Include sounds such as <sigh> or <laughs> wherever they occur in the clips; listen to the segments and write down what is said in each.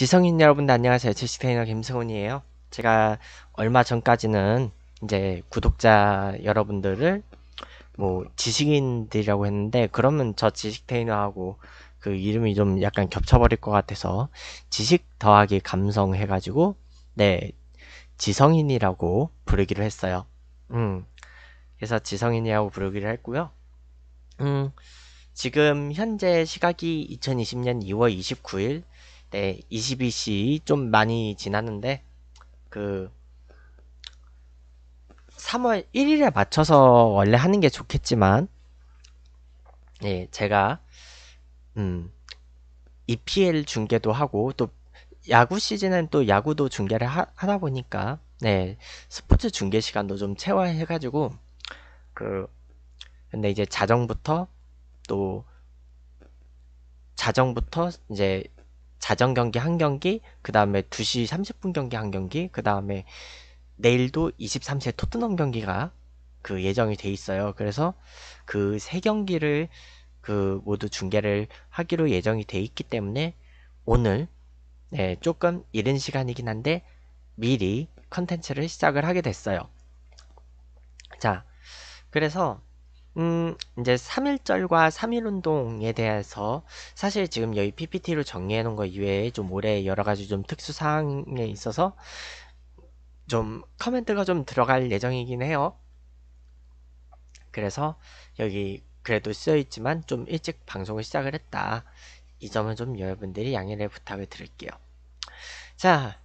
지성인 여러분들 안녕하세요. 지식 테이너 김승훈이에요. 제가 얼마 전까지는 이제 구독자 여러분들을 뭐 지식인들이라고 했는데 그러면 저 지식 테이너하고 그 이름이 좀 약간 겹쳐버릴 것 같아서 지식 더하기 감성 해가지고 네 지성인이라고 부르기로 했어요. 음 그래서 지성인이라고 부르기로 했고요. 음 지금 현재 시각이 2020년 2월 29일 네, 22시 좀 많이 지났는데 그 3월 1일에 맞춰서 원래 하는 게 좋겠지만 예, 제가 음 EPL 중계도 하고 또 야구 시즌엔 또 야구도 중계를 하, 다 보니까 네, 스포츠 중계 시간도 좀 채워해 가지고 그 근데 이제 자정부터 또 자정부터 이제 자정 경기 한 경기, 그 다음에 2시 30분 경기 한 경기, 그 다음에 내일도 2 3시에 토트넘 경기가 그 예정이 돼 있어요. 그래서 그 세 경기를 그 모두 중계를 하기로 예정이 돼 있기 때문에 오늘 네, 조금 이른 시간이긴 한데 미리 컨텐츠를 시작을 하게 됐어요. 자, 그래서 음 인제 3 일절과 3일 운동에 대해서 사실 지금 여기 PPT로 정리해 놓은 거 이외에 좀 올해 여러 가지 좀 특수 사항에 있어서 좀커멘트가좀 들어갈 예정이긴 해요. 그래서 여기 그래도 쓰여 있지만 좀 일찍 방송을 시작을 했다. 이 점은 좀 여러분들이 양해를 부탁을 드릴게요. 자,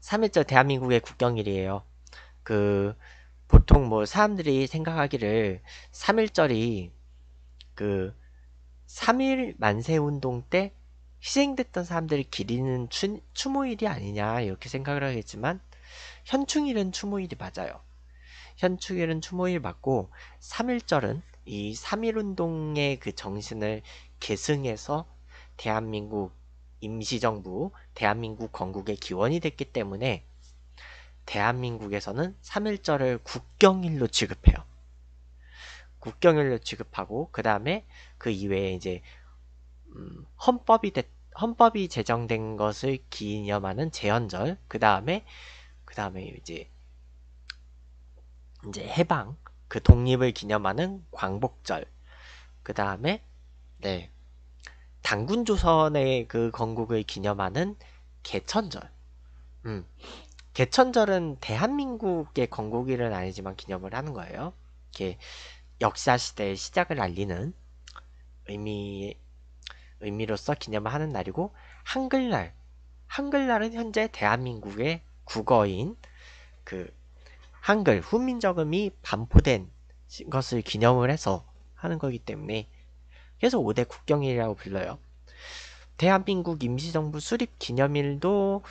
3일절 대한민국의 국경일이에요. 그 보통 뭐 사람들이 생각하기를 3.1절이 그3일 만세운동 때 희생됐던 사람들을 기리는 추, 추모일이 아니냐 이렇게 생각을 하겠지만 현충일은 추모일이 맞아요. 현충일은 추모일 맞고 3.1절은 이 3.1운동의 그 정신을 계승해서 대한민국 임시정부, 대한민국 건국의 기원이 됐기 때문에 대한민국에서는 3일절을 국경일로 취급해요. 국경일로 취급하고 그 다음에 그 이외에 이제 음, 헌법이 됐, 헌법이 제정된 것을 기념하는 제헌절 그 다음에 그 다음에 이제 이제 해방 그 독립을 기념하는 광복절 그 다음에 네 당군 조선의 그 건국을 기념하는 개천절 음 개천절은 대한민국의 건국일은 아니지만 기념을 하는 거예요. 이렇게 역사 시대의 시작을 알리는 의미 의미로서 기념을 하는 날이고 한글날 한글날은 현재 대한민국의 국어인 그 한글 훈민정음이 반포된 것을 기념을 해서 하는 거기 때문에 계속 5대 국경일이라고 불러요. 대한민국 임시정부 수립 기념일도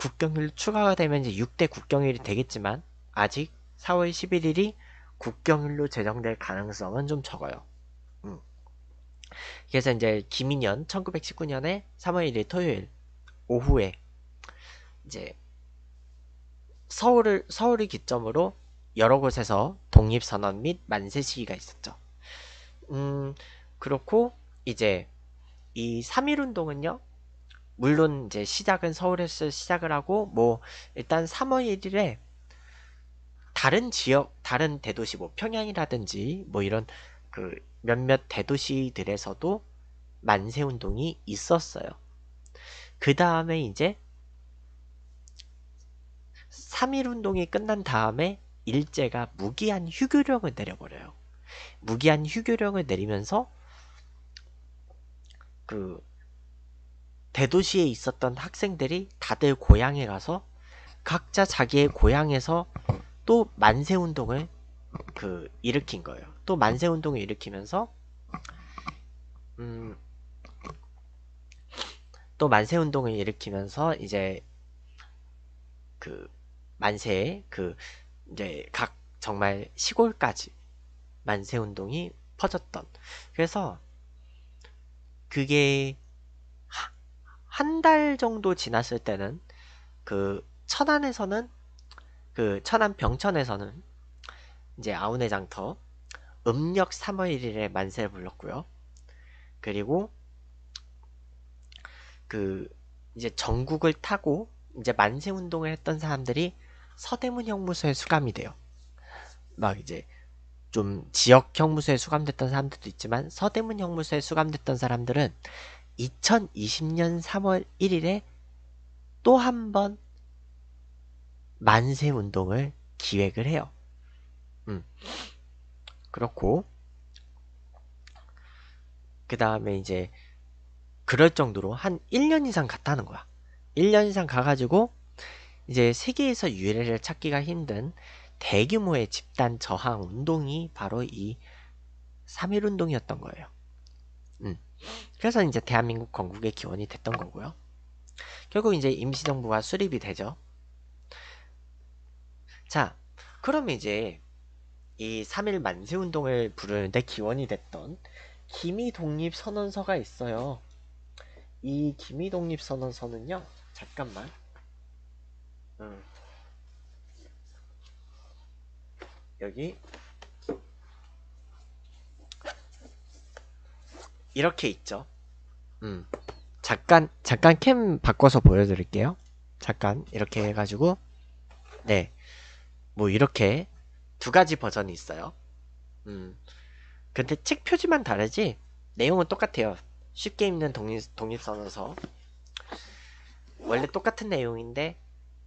국경일 추가가 되면 이제 6대 국경일이 되겠지만 아직 4월 11일이 국경일로 제정될 가능성은 좀 적어요. 음. 그래서 이제 김인년 1919년에 3월 1일 토요일 오후에 이제 서울을 서울을 기점으로 여러 곳에서 독립 선언 및 만세 시기가 있었죠. 음 그렇고 이제 이 3.1 운동은요 물론 이제 시작은 서울에서 시작을 하고 뭐 일단 3월 1일에 다른 지역, 다른 대도시 뭐 평양이라든지 뭐 이런 그 몇몇 대도시들에서도 만세 운동이 있었어요. 그 다음에 이제 3일 운동이 끝난 다음에 일제가 무기한 휴교령을 내려버려요. 무기한 휴교령을 내리면서 그 대도시에 있었던 학생들이 다들 고향에 가서 각자 자기의 고향에서 또 만세 운동을 그 일으킨 거예요. 또 만세 운동을 일으키면서 음, 또 만세 운동을 일으키면서 이제 그 만세에 그 이제 각 정말 시골까지 만세 운동이 퍼졌던 그래서 그게 한달 정도 지났을 때는 그 천안에서는 그 천안 병천에서는 이제 아우네 장터 음력 3월 1일에 만세를 불렀고요. 그리고 그 이제 전국을 타고 이제 만세 운동을 했던 사람들이 서대문 형무소에 수감이 돼요. 막 이제 좀 지역 형무소에 수감됐던 사람들도 있지만 서대문 형무소에 수감됐던 사람들은 2020년 3월 1일에 또 한 번 만세 운동을 기획을 해요. 음. 그렇고 그 다음에 이제 그럴 정도로 한 1년 이상 갔다는 거야. 1년 이상 가가지고 이제 세계에서 유례를 찾기가 힘든 대규모의 집단 저항 운동이 바로 이 3.1 운동이었던 거예요. 음. 그래서 이제 대한민국 건국의 기원이 됐던 거고요. 결국 이제 임시정부가 수립이 되죠. 자, 그럼 이제 이 3일 만세 운동을 부르는데 기원이 됐던 기미 독립 선언서가 있어요. 이 기미 독립 선언서는요. 잠깐만. 음. 여기 이렇게 있죠. 음. 잠깐 잠깐 캠 바꿔서 보여드릴게요. 잠깐 이렇게 해가지고 네. 뭐 이렇게 두 가지 버전이 있어요. 음. 근데 책 표지만 다르지 내용은 똑같아요. 쉽게 읽는 독립, 독립선어서 원래 똑같은 내용인데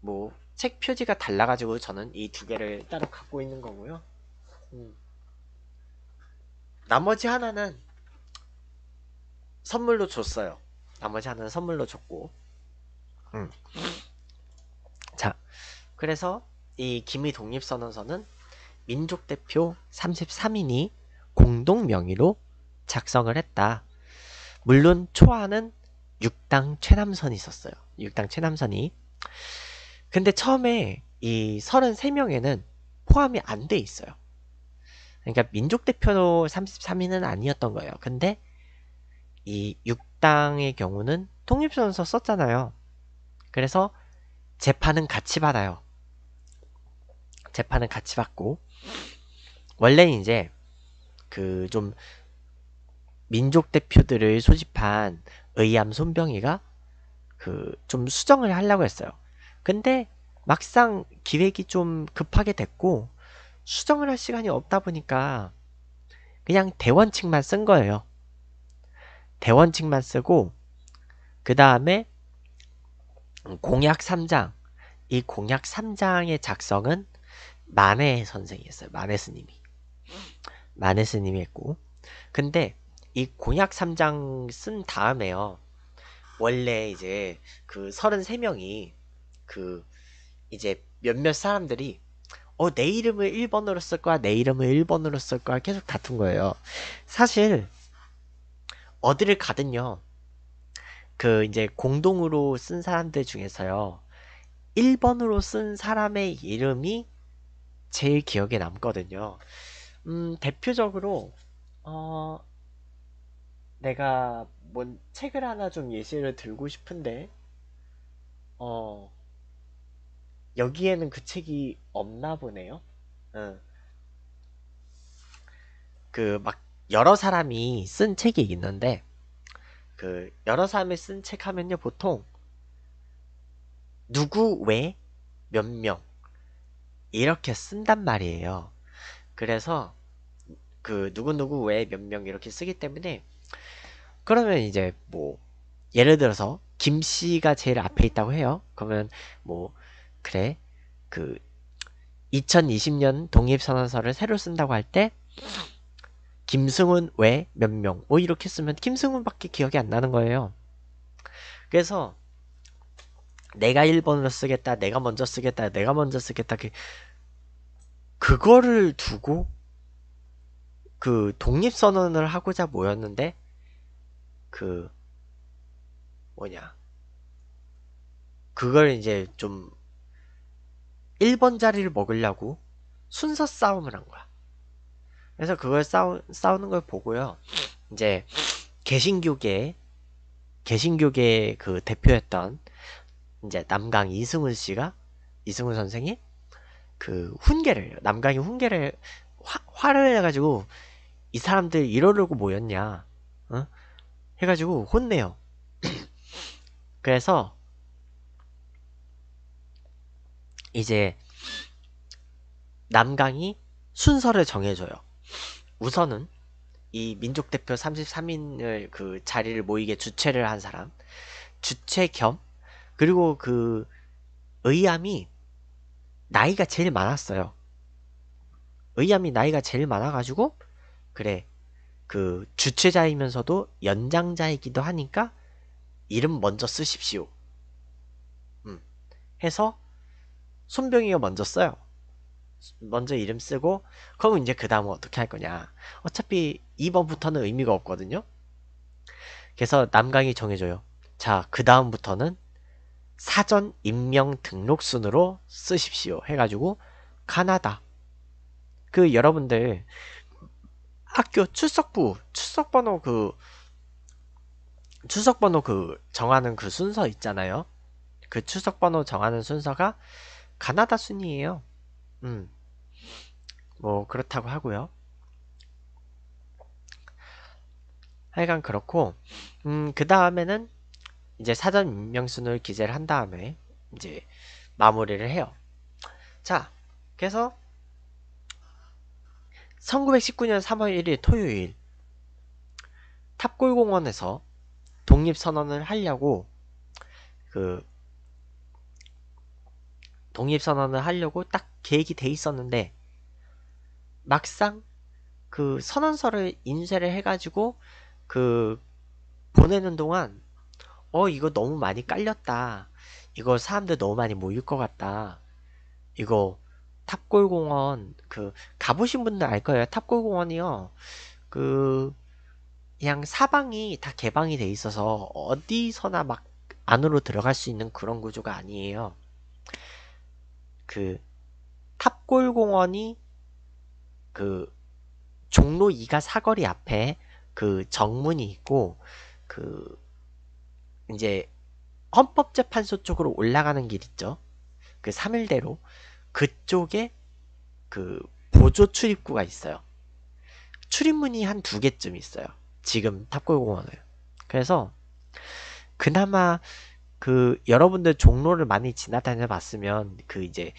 뭐 책 표지가 달라가지고 저는 이 두 개를 따로 갖고 있는 거고요. 음. 나머지 하나는 선물로 줬어요. 나머지 하나는 선물로 줬고. 음. 자, 그래서 이 기미 독립선언서는 민족 대표 33인이 공동 명의로 작성을 했다. 물론 초안은 6당 최남선이 있었어요. 6당 최남선이. 근데 처음에 이 33명에는 포함이 안 돼 있어요. 그러니까 민족 대표 33인은 아니었던 거예요. 근데 이 6당의 경우는 독립선서 썼잖아요. 그래서 재판은 같이 받아요. 재판은 같이 받고 원래 는 이제 그 좀 민족 대표들을 소집한 의암 손병이가 그 좀 수정을 하려고 했어요. 근데 막상 기획이 좀 급하게 됐고 수정을 할 시간이 없다 보니까 그냥 대원칙만 쓴 거예요. 대원칙만 쓰고 그 다음에 공약 3장 이 공약 3장의 작성은 만해 선생이 했어요. 만해 스님이 만해 스님이 했고 근데 이 공약 3장 쓴 다음에요. 원래 이제 그 33명이 그 이제 몇몇 사람들이 어 내 이름을 1번으로 쓸 거야 내 이름을 1번으로 쓸 거야 계속 다툰 거예요. 사실 어디를 가든요. 그 이제 공동으로 쓴 사람들 중에서요. 1번으로 쓴 사람의 이름이 제일 기억에 남거든요. 음, 대표적으로 어 내가 뭔 책을 하나 좀 예시를 들고 싶은데 어 여기에는 그 책이 없나 보네요. 응. 그막 여러 사람이 쓴 책이 있는데 그 여러 사람이 쓴 책 하면요 보통 누구 왜 몇 명 이렇게 쓴단 말이에요. 그래서 그 누구누구 왜 몇 명 이렇게 쓰기 때문에 그러면 이제 뭐 예를 들어서 김 씨가 제일 앞에 있다고 해요. 그러면 뭐 그래 그 2020년 독립선언서를 새로 쓴다고 할때 김승훈 왜 몇 명. 뭐 이렇게 쓰면 김승훈밖에 기억이 안 나는 거예요. 그래서 내가 1번으로 쓰겠다, 내가 먼저 쓰겠다, 내가 먼저 쓰겠다. 그, 그거를 두고 그 독립선언을 하고자 모였는데 그 뭐냐 그걸 이제 좀 1번 자리를 먹으려고 순서 싸움을 한 거야. 그래서 그걸 싸우, 싸우는 걸 보고요. 이제 개신교계 개신교계 그 대표였던 이제 남강 이승훈 씨가 이승훈 선생이 그 훈계를 남강이 훈계를 화, 화를 내가지고이 사람들 이러려고 모였냐 어? 해가지고 혼내요. <clears throat> 그래서 이제 남강이 순서를 정해줘요. 우선은 이 민족 대표 33인을 그 자리를 모이게 주최를 한 사람, 주최 겸 그리고 그 의암이 나이가 제일 많았어요. 의암이 나이가 제일 많아가지고 그래 그 주최자이면서도 연장자이기도 하니까 이름 먼저 쓰십시오. 음 해서 손병이가 먼저 써요. 먼저 이름 쓰고 그럼 이제 그 다음은 어떻게 할 거냐 어차피 2번부터는 의미가 없거든요 그래서 남강이 정해줘요 자그 다음부터는 사전 임명 등록 순으로 쓰십시오 해가지고 카나다 그 여러분들 학교 출석부 출석번호 그 출석번호 그 정하는 그 순서 있잖아요 그 출석번호 정하는 순서가 가나다 순이에요 음, 뭐 그렇다고 하고요. 하여간 그렇고, 음, 그 다음에는 이제 사전 명순을 기재를 한 다음에 이제 마무리를 해요. 자, 그래서 1919년 3월 1일 토요일 탑골공원에서 독립선언을 하려고 그 독립선언을 하려고 딱 계획이 돼 있었는데 막상 그 선언서를 인쇄를 해가지고 그 보내는 동안 어 이거 너무 많이 깔렸다 이거 사람들 너무 많이 모일 것 같다 이거 탑골공원 그 가보신 분들 알 거예요 탑골공원이요 그 그냥 사방이 다 개방이 돼 있어서 어디서나 막 안으로 들어갈 수 있는 그런 구조가 아니에요 그 탑골공원이 그 종로 2가 사거리 앞에 그 정문이 있고 그 이제 헌법재판소 쪽으로 올라가는 길 있죠. 그 3일대로 그쪽에 그 보조 출입구가 있어요. 출입문이 한 두 개쯤 있어요. 지금 탑골공원을 그래서 그나마 그 여러분들 종로를 많이 지나다녀 봤으면 그 이제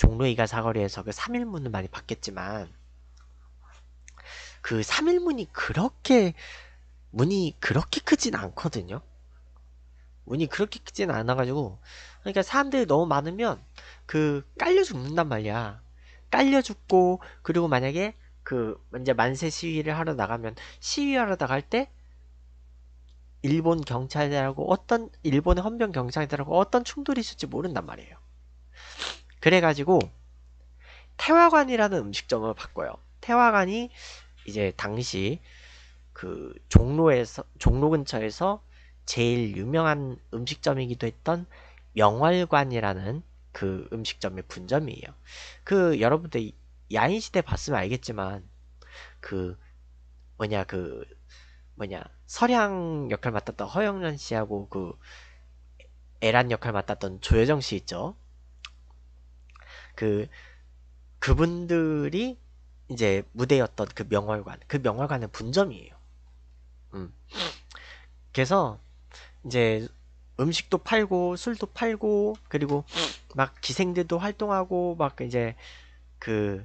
종로 이가 사거리에서 그 3일문을 많이 봤겠지만 그 3일문이 그렇게 문이 그렇게 크진 않거든요. 문이 그렇게 크진 않아가지고 그러니까 사람들이 너무 많으면 그 깔려 죽는단 말이야. 깔려 죽고 그리고 만약에 그 이제 만세 시위를 하러 나가면 시위하러 나갈 때 일본 경찰들하고 어떤 일본의 헌병 경찰들하고 어떤 충돌이 있을지 모른단 말이에요. 그래가지고 태화관이라는 음식점을 바꿔요. 태화관이 이제 당시 그 종로에서 종로 근처에서 제일 유명한 음식점이기도 했던 명월관이라는 그 음식점의 분점이에요. 그 여러분들 야인 시대 봤으면 알겠지만 그 뭐냐 그 뭐냐 서량 역할 맡았던 허영란 씨하고 그 애란 역할 맡았던 조여정 씨 있죠. 그 그분들이 이제 무대였던 그 명월관 그 명월관은 분점이에요. 음. 그래서 이제 음식도 팔고 술도 팔고 그리고 막 기생들도 활동하고 막 이제 그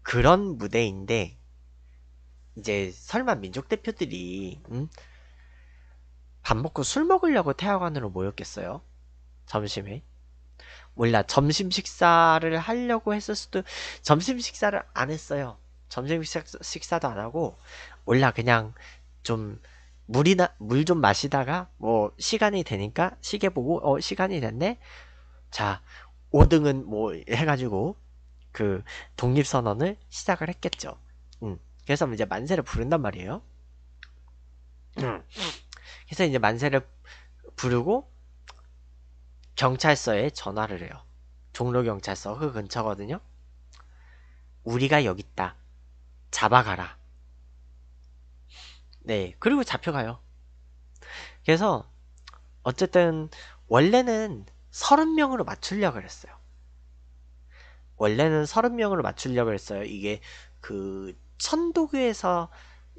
그런 무대인데 이제 설마 민족 대표들이 음? 밥 먹고 술 먹으려고 태화관으로 모였겠어요? 점심에 몰라 점심 식사를 하려고 했을 수도 점심 식사를 안 했어요. 점심 식사, 식사도 안 하고 몰라 그냥 좀 물이나 물 좀 마시다가 뭐 시간이 되니까 시계 보고 어 시간이 됐네. 자, 5등은 뭐 해가지고 그 독립선언을 시작을 했겠죠. 음. 그래서 이제 만세를 부른단 말이에요. 음. 그래서 이제 만세를 부르고 경찰서에 전화를 해요. 종로경찰서 그 근처거든요. 우리가 여기 있다. 잡아가라. 네, 그리고 잡혀가요. 그래서 어쨌든 원래는 30명으로 맞추려고 그랬어요. 원래는 30명으로 맞추려고 했어요. 이게 그 천도교에서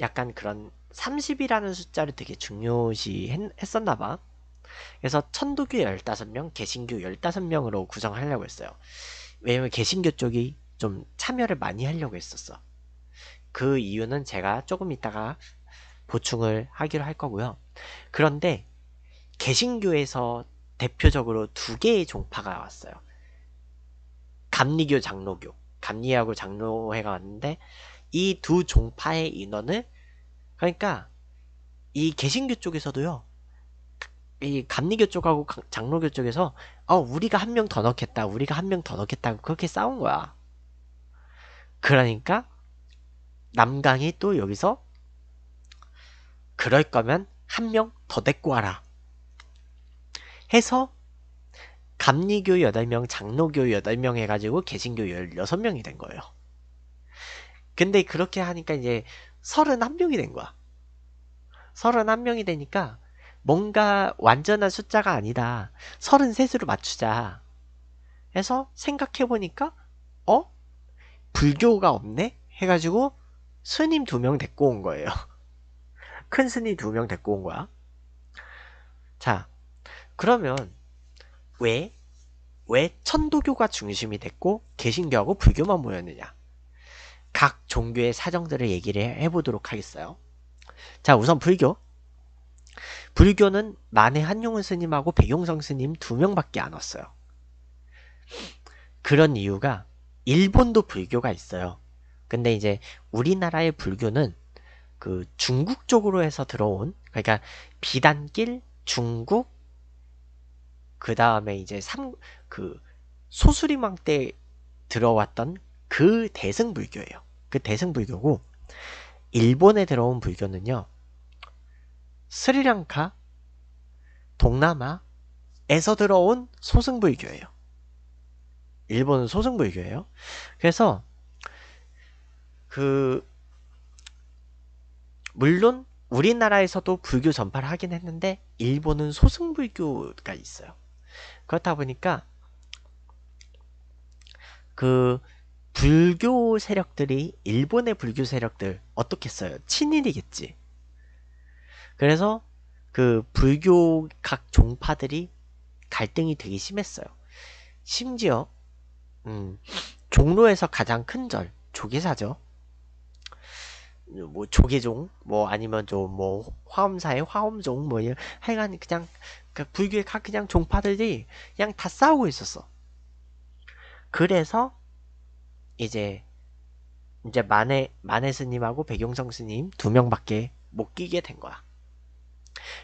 약간 그런 30이라는 숫자를 되게 중요시 했, 었나 봐. 그래서 천도교 15명, 개신교 15명으로 구성하려고 했어요. 왜냐면 개신교 쪽이 좀 참여를 많이 하려고 했었어. 그 이유는 제가 조금 이따가 보충을 하기로 할 거고요. 그런데 개신교에서 대표적으로 두 개의 종파가 왔어요. 감리교 장로교, 감리하고 장로회가 왔는데 이 두 종파의 인원을 그러니까 이 개신교 쪽에서도요. 이 감리교 쪽하고 장로교 쪽에서 어 우리가 한 명 더 넣겠다 우리가 한 명 더 넣겠다고 그렇게 싸운 거야 그러니까 남강이 또 여기서 그럴 거면 한 명 더 데리고 와라 해서 감리교 8명 장로교 8명 해가지고 개신교 16명이 된 거예요 근데 그렇게 하니까 이제 31명이 된 거야 31명이 되니까 뭔가 완전한 숫자가 아니다. 33으로 맞추자. 해서 생각해보니까 어? 불교가 없네? 해가지고 스님 두 명 데리고 온 거예요. <laughs> 큰 스님 두 명 데리고 온 거야. 자, 그러면 왜, 왜 천도교가 중심이 됐고 개신교하고 불교만 모였느냐? 각 종교의 사정들을 얘기를 해보도록 하겠어요. 자, 우선 불교. 불교는 만해 한용운 스님하고 백용성 스님 두 명밖에 안 왔어요. 그런 이유가 일본도 불교가 있어요. 근데 이제 우리나라의 불교는 그 중국 쪽으로 해서 들어온 그러니까 비단길 중국 그 다음에 이제 삼 그 소수림왕 때 들어왔던 그 대승불교예요. 그 대승불교고 일본에 들어온 불교는요. 스리랑카, 동남아에서 들어온 소승불교예요. 일본은 소승불교예요. 그래서 그 물론 우리나라에서도 불교 전파를 하긴 했는데 일본은 소승불교가 있어요. 그렇다 보니까 그 불교 세력들이 일본의 불교 세력들 어떻겠어요? 친일이겠지. 그래서 그 불교 각 종파들이 갈등이 되게 심했어요. 심지어 음, 종로에서 가장 큰 절 조계사죠. 뭐 조계종 뭐 아니면 좀 뭐 화엄사의 화엄종 뭐 이런 하여간 그냥 그 불교의 각 그냥 종파들이 그냥 다 싸우고 있었어. 그래서 이제 이제 만해 만해 스님하고 백용성 스님 두 명밖에 못 끼게 된 거야.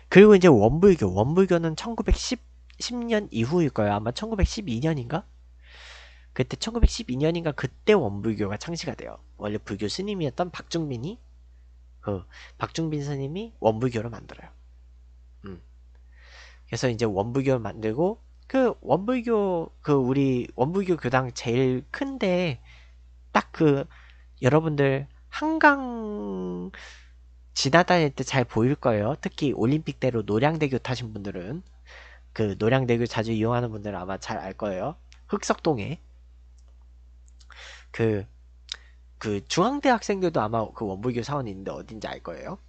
그리고 이제 원불교, 원불교는 1910년 이후일 거예요. 아마 1912년인가? 그때 1912년인가 그때 원불교가 창시가 돼요. 원래 불교 스님이었던 박중민이그 어, 박중빈 스님이 원불교를 만들어요. 음. 그래서 이제 원불교를 만들고 그 원불교 그 우리 원불교 교당 제일 큰데 딱 그 여러분들 한강 지나다닐 때 잘 보일 거예요. 특히 올림픽대로 노량대교 타신 분들은 그 노량대교 자주 이용하는 분들은 아마 잘 알 거예요. 흑석동에 그, 그 중앙대 학생들도 아마 그 원불교 사원이 있는데 어딘지 알 거예요.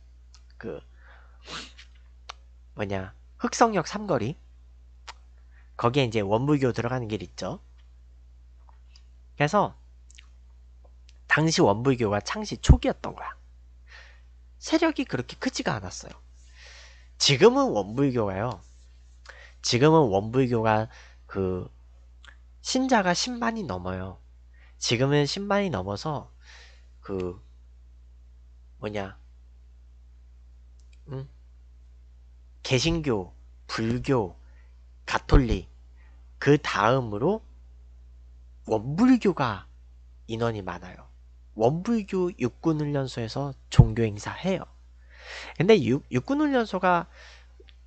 그 뭐냐 흑성역 삼거리 거기에 이제 원불교 들어가는 길 있죠. 그래서 당시 원불교가 창시 초기였던 거야. 세력이 그렇게 크지가 않았어요. 지금은 원불교가요. 지금은 원불교가 그 신자가 10만이 넘어요. 지금은 10만이 넘어서 그 뭐냐 응? 개신교, 불교, 가톨릭 그 다음으로 원불교가 인원이 많아요. 원불교 육군훈련소에서 종교행사 해요. 근데 육, 육군훈련소가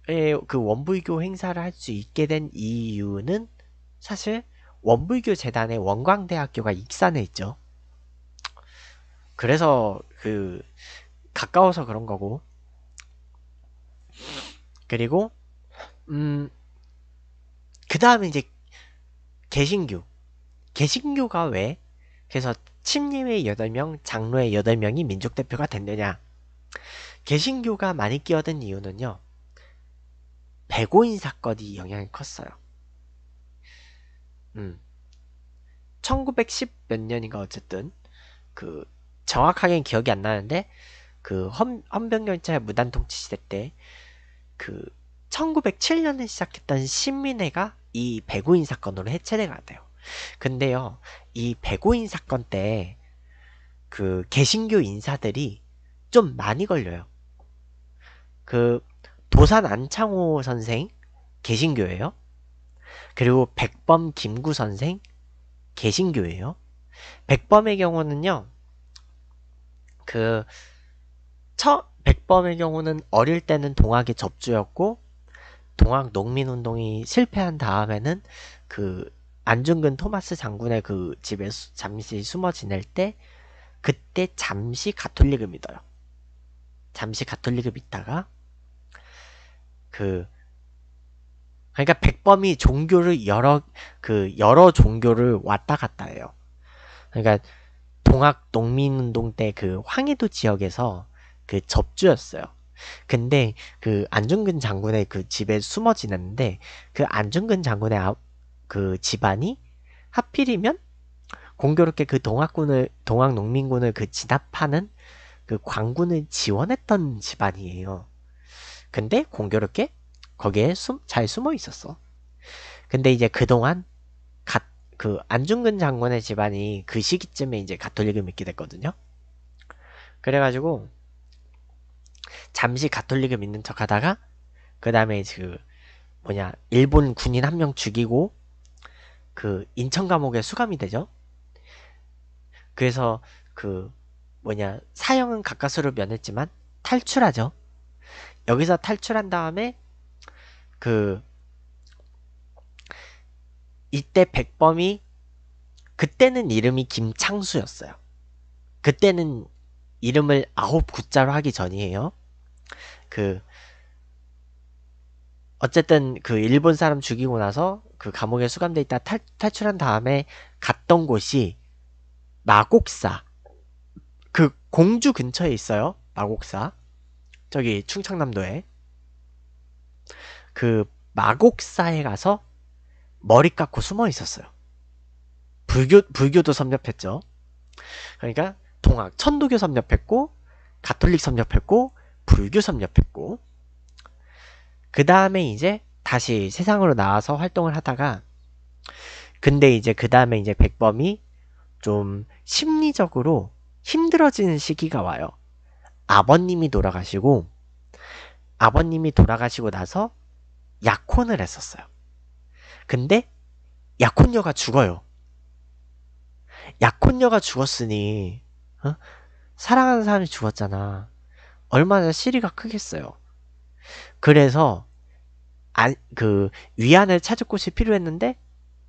예, 그 원불교 행사를 할 수 있게 된 이유는 사실 원불교 재단의 원광대학교가 익산에 있죠. 그래서 그 가까워서 그런 거고. 그리고 음그 다음에 이제 개신교. 개신교가 왜? 그래서 침례의 8명, 장로의 8명이 민족대표가 됐느냐. 개신교가 많이 끼어든 이유는요. 백오인 사건이 영향이 컸어요. 음. 1910 몇 년인가 어쨌든 그정확하게 기억이 안 나는데 그 헌, 병열차 무단 통치 시대 때 그 1907년에 시작했던 신민회가 이 백오인 사건으로 해체돼가 돼요. 근데요, 이 배고인 사건 때 그 개신교 인사들이 좀 많이 걸려요. 그 도산 안창호 선생 개신교예요. 그리고 백범 김구 선생 개신교예요. 백범의 경우는요. 그 첫 백범의 경우는 어릴 때는 동학의 접주였고 동학 농민운동이 실패한 다음에는 그 안중근 토마스 장군의 그 집에 수, 잠시 숨어 지낼 때 그때 잠시 가톨릭을 믿어요. 잠시 가톨릭을 믿다가 그 그러니까 백범이 종교를 여러 그 여러 종교를 왔다 갔다 해요. 그러니까 동학 농민운동 때 그 황해도 지역에서 그 접주였어요. 근데 그 안중근 장군의 그 집에 숨어 지냈는데 그 안중근 장군의 아, 그 집안이 하필이면 공교롭게 그 동학군을 동학 농민군을 그 진압하는 그 광군을 지원했던 집안이에요. 근데 공교롭게 거기에 숨, 잘 숨어 있었어. 근데 이제 그동안 가, 그 안중근 장군의 집안이 그 시기쯤에 이제 가톨릭을 믿게 됐거든요. 그래가지고 잠시 가톨릭을 믿는 척하다가 그 다음에 그 뭐냐 일본 군인 한 명 죽이고 그 인천 감옥에 수감이 되죠. 그래서 그 뭐냐 사형은 가까스로 면했지만 탈출하죠. 여기서 탈출한 다음에 그 이때 백범이 그때는 이름이 김창수였어요. 그때는 이름을 아홉 구자로 하기 전이에요. 그 어쨌든 그 일본 사람 죽이고 나서 그 감옥에 수감돼 있다 탈, 탈출한 다음에 갔던 곳이 마곡사 그 공주 근처에 있어요 마곡사 저기 충청남도에 그 마곡사에 가서 머리 깎고 숨어 있었어요 불교 불교도 섭렵했죠 그러니까 동학 천도교 섭렵했고 가톨릭 섭렵했고 불교 섭렵했고 그 다음에 이제 다시 세상으로 나와서 활동을 하다가 근데 이제 그 다음에 이제 백범이 좀 심리적으로 힘들어지는 시기가 와요. 아버님이 돌아가시고 아버님이 돌아가시고 나서 약혼을 했었어요. 근데 약혼녀가 죽어요. 약혼녀가 죽었으니 어? 사랑하는 사람이 죽었잖아. 얼마나 시리가 크겠어요. 그래서 안, 그 위안을 찾을 곳이 필요했는데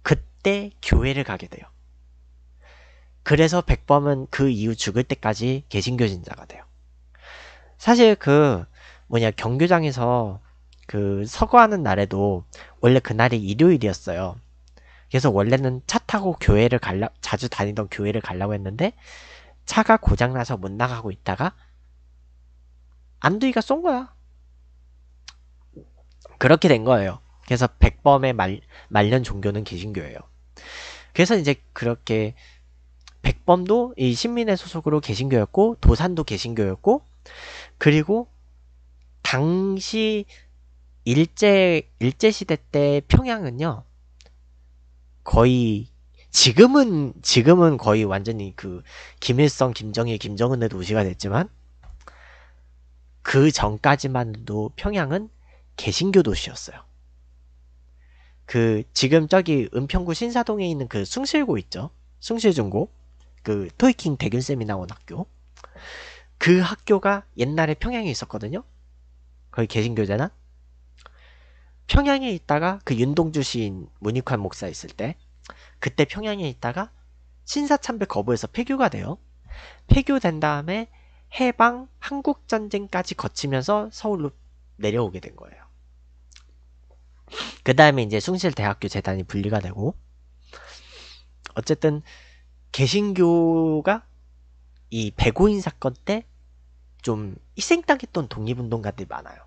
그때 교회를 가게 돼요. 그래서 백범은 그 이후 죽을 때까지 개신교신자가 돼요. 사실 그 뭐냐 경교장에서 그 서거하는 날에도 원래 그날이 일요일이었어요. 그래서 원래는 차 타고 교회를 갈라 자주 다니던 교회를 가려고 했는데 차가 고장나서 못 나가고 있다가 안두이가 쏜 거야. 그렇게 된 거예요. 그래서 백범의 말, 말년 종교는 개신교예요. 그래서 이제 그렇게 백범도 이 신민의 소속으로 개신교였고 도산도 개신교였고 그리고 당시 일제 일제 시대 때 평양은요 거의 지금은 지금은 거의 완전히 그 김일성, 김정일, 김정은의 도시가 됐지만 그 전까지만 해도 평양은 개신교 도시였어요. 그 지금 저기 은평구 신사동에 있는 그 숭실고 있죠? 숭실중고 그 토이킹 대균쌤이 나온 학교 그 학교가 옛날에 평양에 있었거든요. 거기 개신교잖아. 평양에 있다가 그 윤동주 시인 문익환 목사 있을 때 그때 평양에 있다가 신사참배 거부해서 폐교가 돼요. 폐교된 다음에 해방 한국전쟁까지 거치면서 서울로 내려오게 된 거예요. 그 다음에 이제 숭실대학교 재단이 분리가 되고 어쨌든 개신교가 이 백오인 사건 때 좀 희생당했던 독립운동가들이 많아요.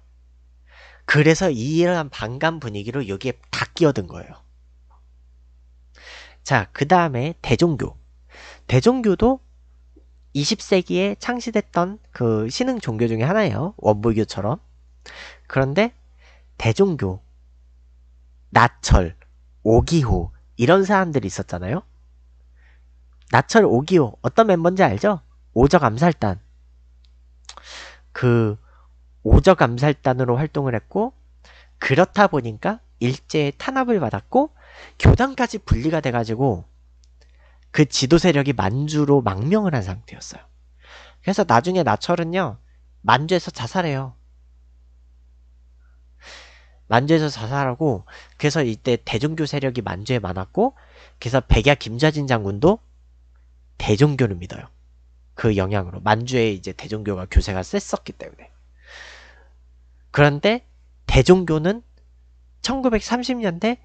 그래서 이러한 반감 분위기로 여기에 다 끼어든 거예요. 자, 그 다음에 대종교. 대종교도 20세기에 창시됐던 그 신흥 종교 중에 하나예요. 원불교처럼. 그런데 대종교 나철, 오기호 이런 사람들이 있었잖아요. 나철, 오기호 어떤 멤버인지 알죠? 오적암살단그오적암살단으로 활동을 했고 그렇다 보니까 일제의 탄압을 받았고 교단까지 분리가 돼가지고 그 지도 세력이 만주로 망명을 한 상태였어요. 그래서 나중에 나철은요 만주에서 자살해요. 만주에서 자살하고 그래서 이때 대종교 세력이 만주에 많았고 그래서 백야 김자진 장군도 대종교를 믿어요. 그 영향으로 만주에 이제 대종교가 교세가 셌었기 때문에 그런데 대종교는 1930년대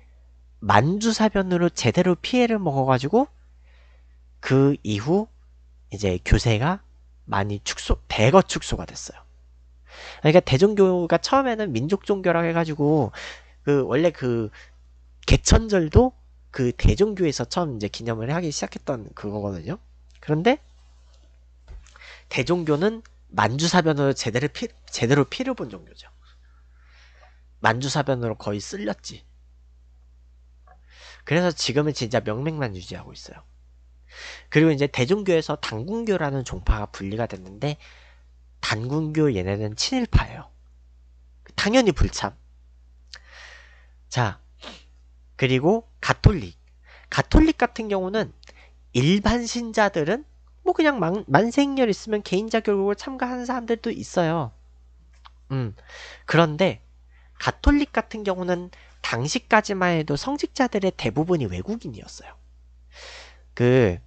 만주 사변으로 제대로 피해를 먹어가지고 그 이후 이제 교세가 많이 축소 대거 축소가 됐어요. 그러니까 대종교가 처음에는 민족 종교라고 해가지고 그 원래 그 개천절도 그 대종교에서 처음 이제 기념을 하기 시작했던 그거거든요. 그런데 대종교는 만주사변으로 제대로 피, 제대로 피를 본 종교죠. 만주사변으로 거의 쓸렸지. 그래서 지금은 진짜 명맥만 유지하고 있어요. 그리고 이제 대종교에서 당군교라는 종파가 분리가 됐는데 단군교 얘네는 친일파예요. 당연히 불참. 자, 그리고 가톨릭. 가톨릭 같은 경우는 일반 신자들은 뭐 그냥 만, 만생열 있으면 개인자 교육을 참가하는 사람들도 있어요. 음. 그런데 가톨릭 같은 경우는 당시까지만 해도 성직자들의 대부분이 외국인이었어요. 그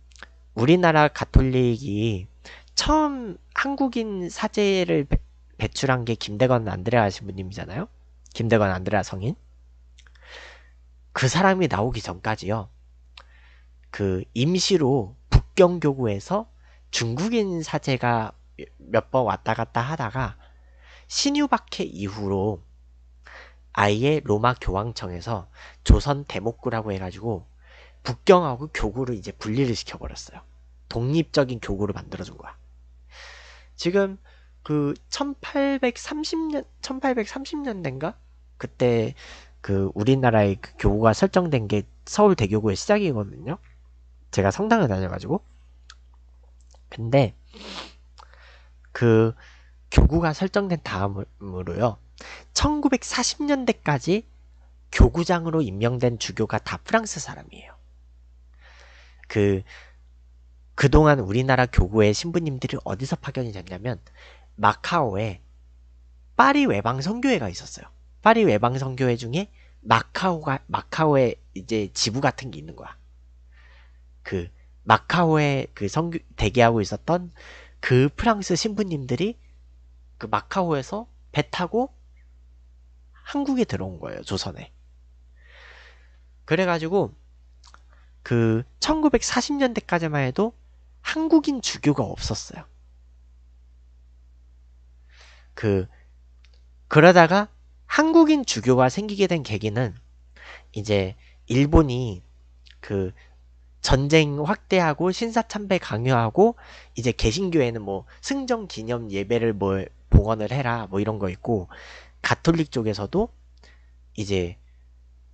우리나라 가톨릭이 처음 한국인 사제를 배, 배출한 게 김대건 안드레아 신부님이잖아요. 김대건 안드레아 성인. 그 사람이 나오기 전까지요. 그 임시로 북경교구에서 중국인 사제가 몇 번 왔다 갔다 하다가 신유박해 이후로 아예 로마 교황청에서 조선 대목구라고 해가지고 북경하고 교구를 이제 분리를 시켜버렸어요. 독립적인 교구를 만들어준 거야. 지금 그 1830년 1830년대인가 그때 그 우리나라의 그 교구가 설정된 게 서울 대교구의 시작이거든요. 제가 성당을 다녀가지고 근데 그 교구가 설정된 다음으로요. 1940년대까지 교구장으로 임명된 주교가 다 프랑스 사람이에요. 그 그동안 우리나라 교구의 신부님들이 어디서 파견이 됐냐면 마카오에 파리 외방 선교회가 있었어요. 파리 외방 선교회 중에 마카오가 마카오에 이제 지부 같은 게 있는 거야. 그 마카오에 그 선교 대기하고 있었던 그 프랑스 신부님들이 그 마카오에서 배 타고 한국에 들어온 거예요, 조선에. 그래가지고 그 1940년대까지만 해도 한국인 주교가 없었어요. 그 그러다가 한국인 주교가 생기게 된 계기는 이제 일본이 그 전쟁 확대하고 신사 참배 강요하고 이제 개신교에는 뭐 승정 기념 예배를 뭐 봉헌을 해라 뭐 이런 거 있고 가톨릭 쪽에서도 이제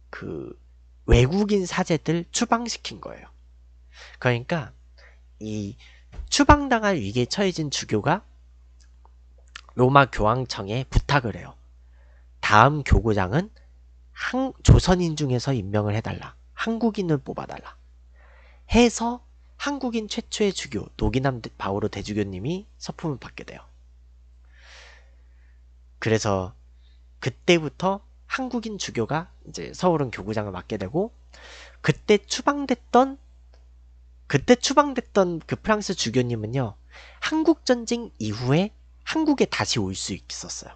그 외국인 사제들 추방시킨 거예요. 그러니까 이추방당할 위기에 처해진 주교가 로마 교황청에 부탁을 해요. 다음 교구장은 한, 조선인 중에서 임명을 해달라. 한국인을 뽑아달라. 해서 한국인 최초의 주교 노기남 바오로 대주교님이 서품을 받게 돼요. 그래서 그때부터 한국인 주교가 이제 서울은 교구장을 맡게 되고 그때 추방됐던 그때 추방됐던 그 프랑스 주교님은요, 한국전쟁 이후에 한국에 다시 올 수 있었어요.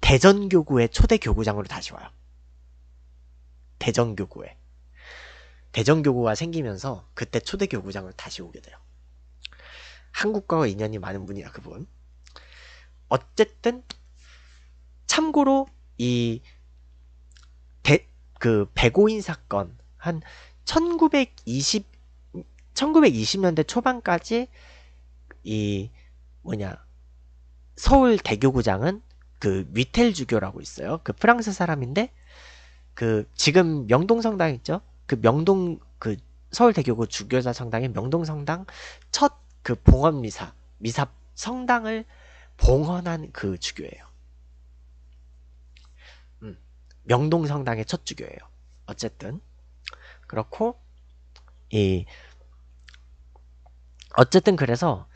대전교구의 초대 교구장으로 다시 와요. 대전교구에. 대전교구가 생기면서 그때 초대 교구장으로 다시 오게 돼요. 한국과의 인연이 많은 분이야, 그분. 어쨌든, 참고로, 이, 대, 그, 백오인 사건, 한 1920, 1920년대 초반까지 이 뭐냐 서울 대교구장은 그 위텔 주교라고 있어요. 그 프랑스 사람인데 그 지금 명동성당 있죠? 그 명동 그 서울 대교구 주교자 성당인 명동성당 첫 그 봉헌 미사 미사 성당을 봉헌한 그 주교예요. 음, 명동성당의 첫 주교예요. 어쨌든 그렇고 이 어쨌든 그래서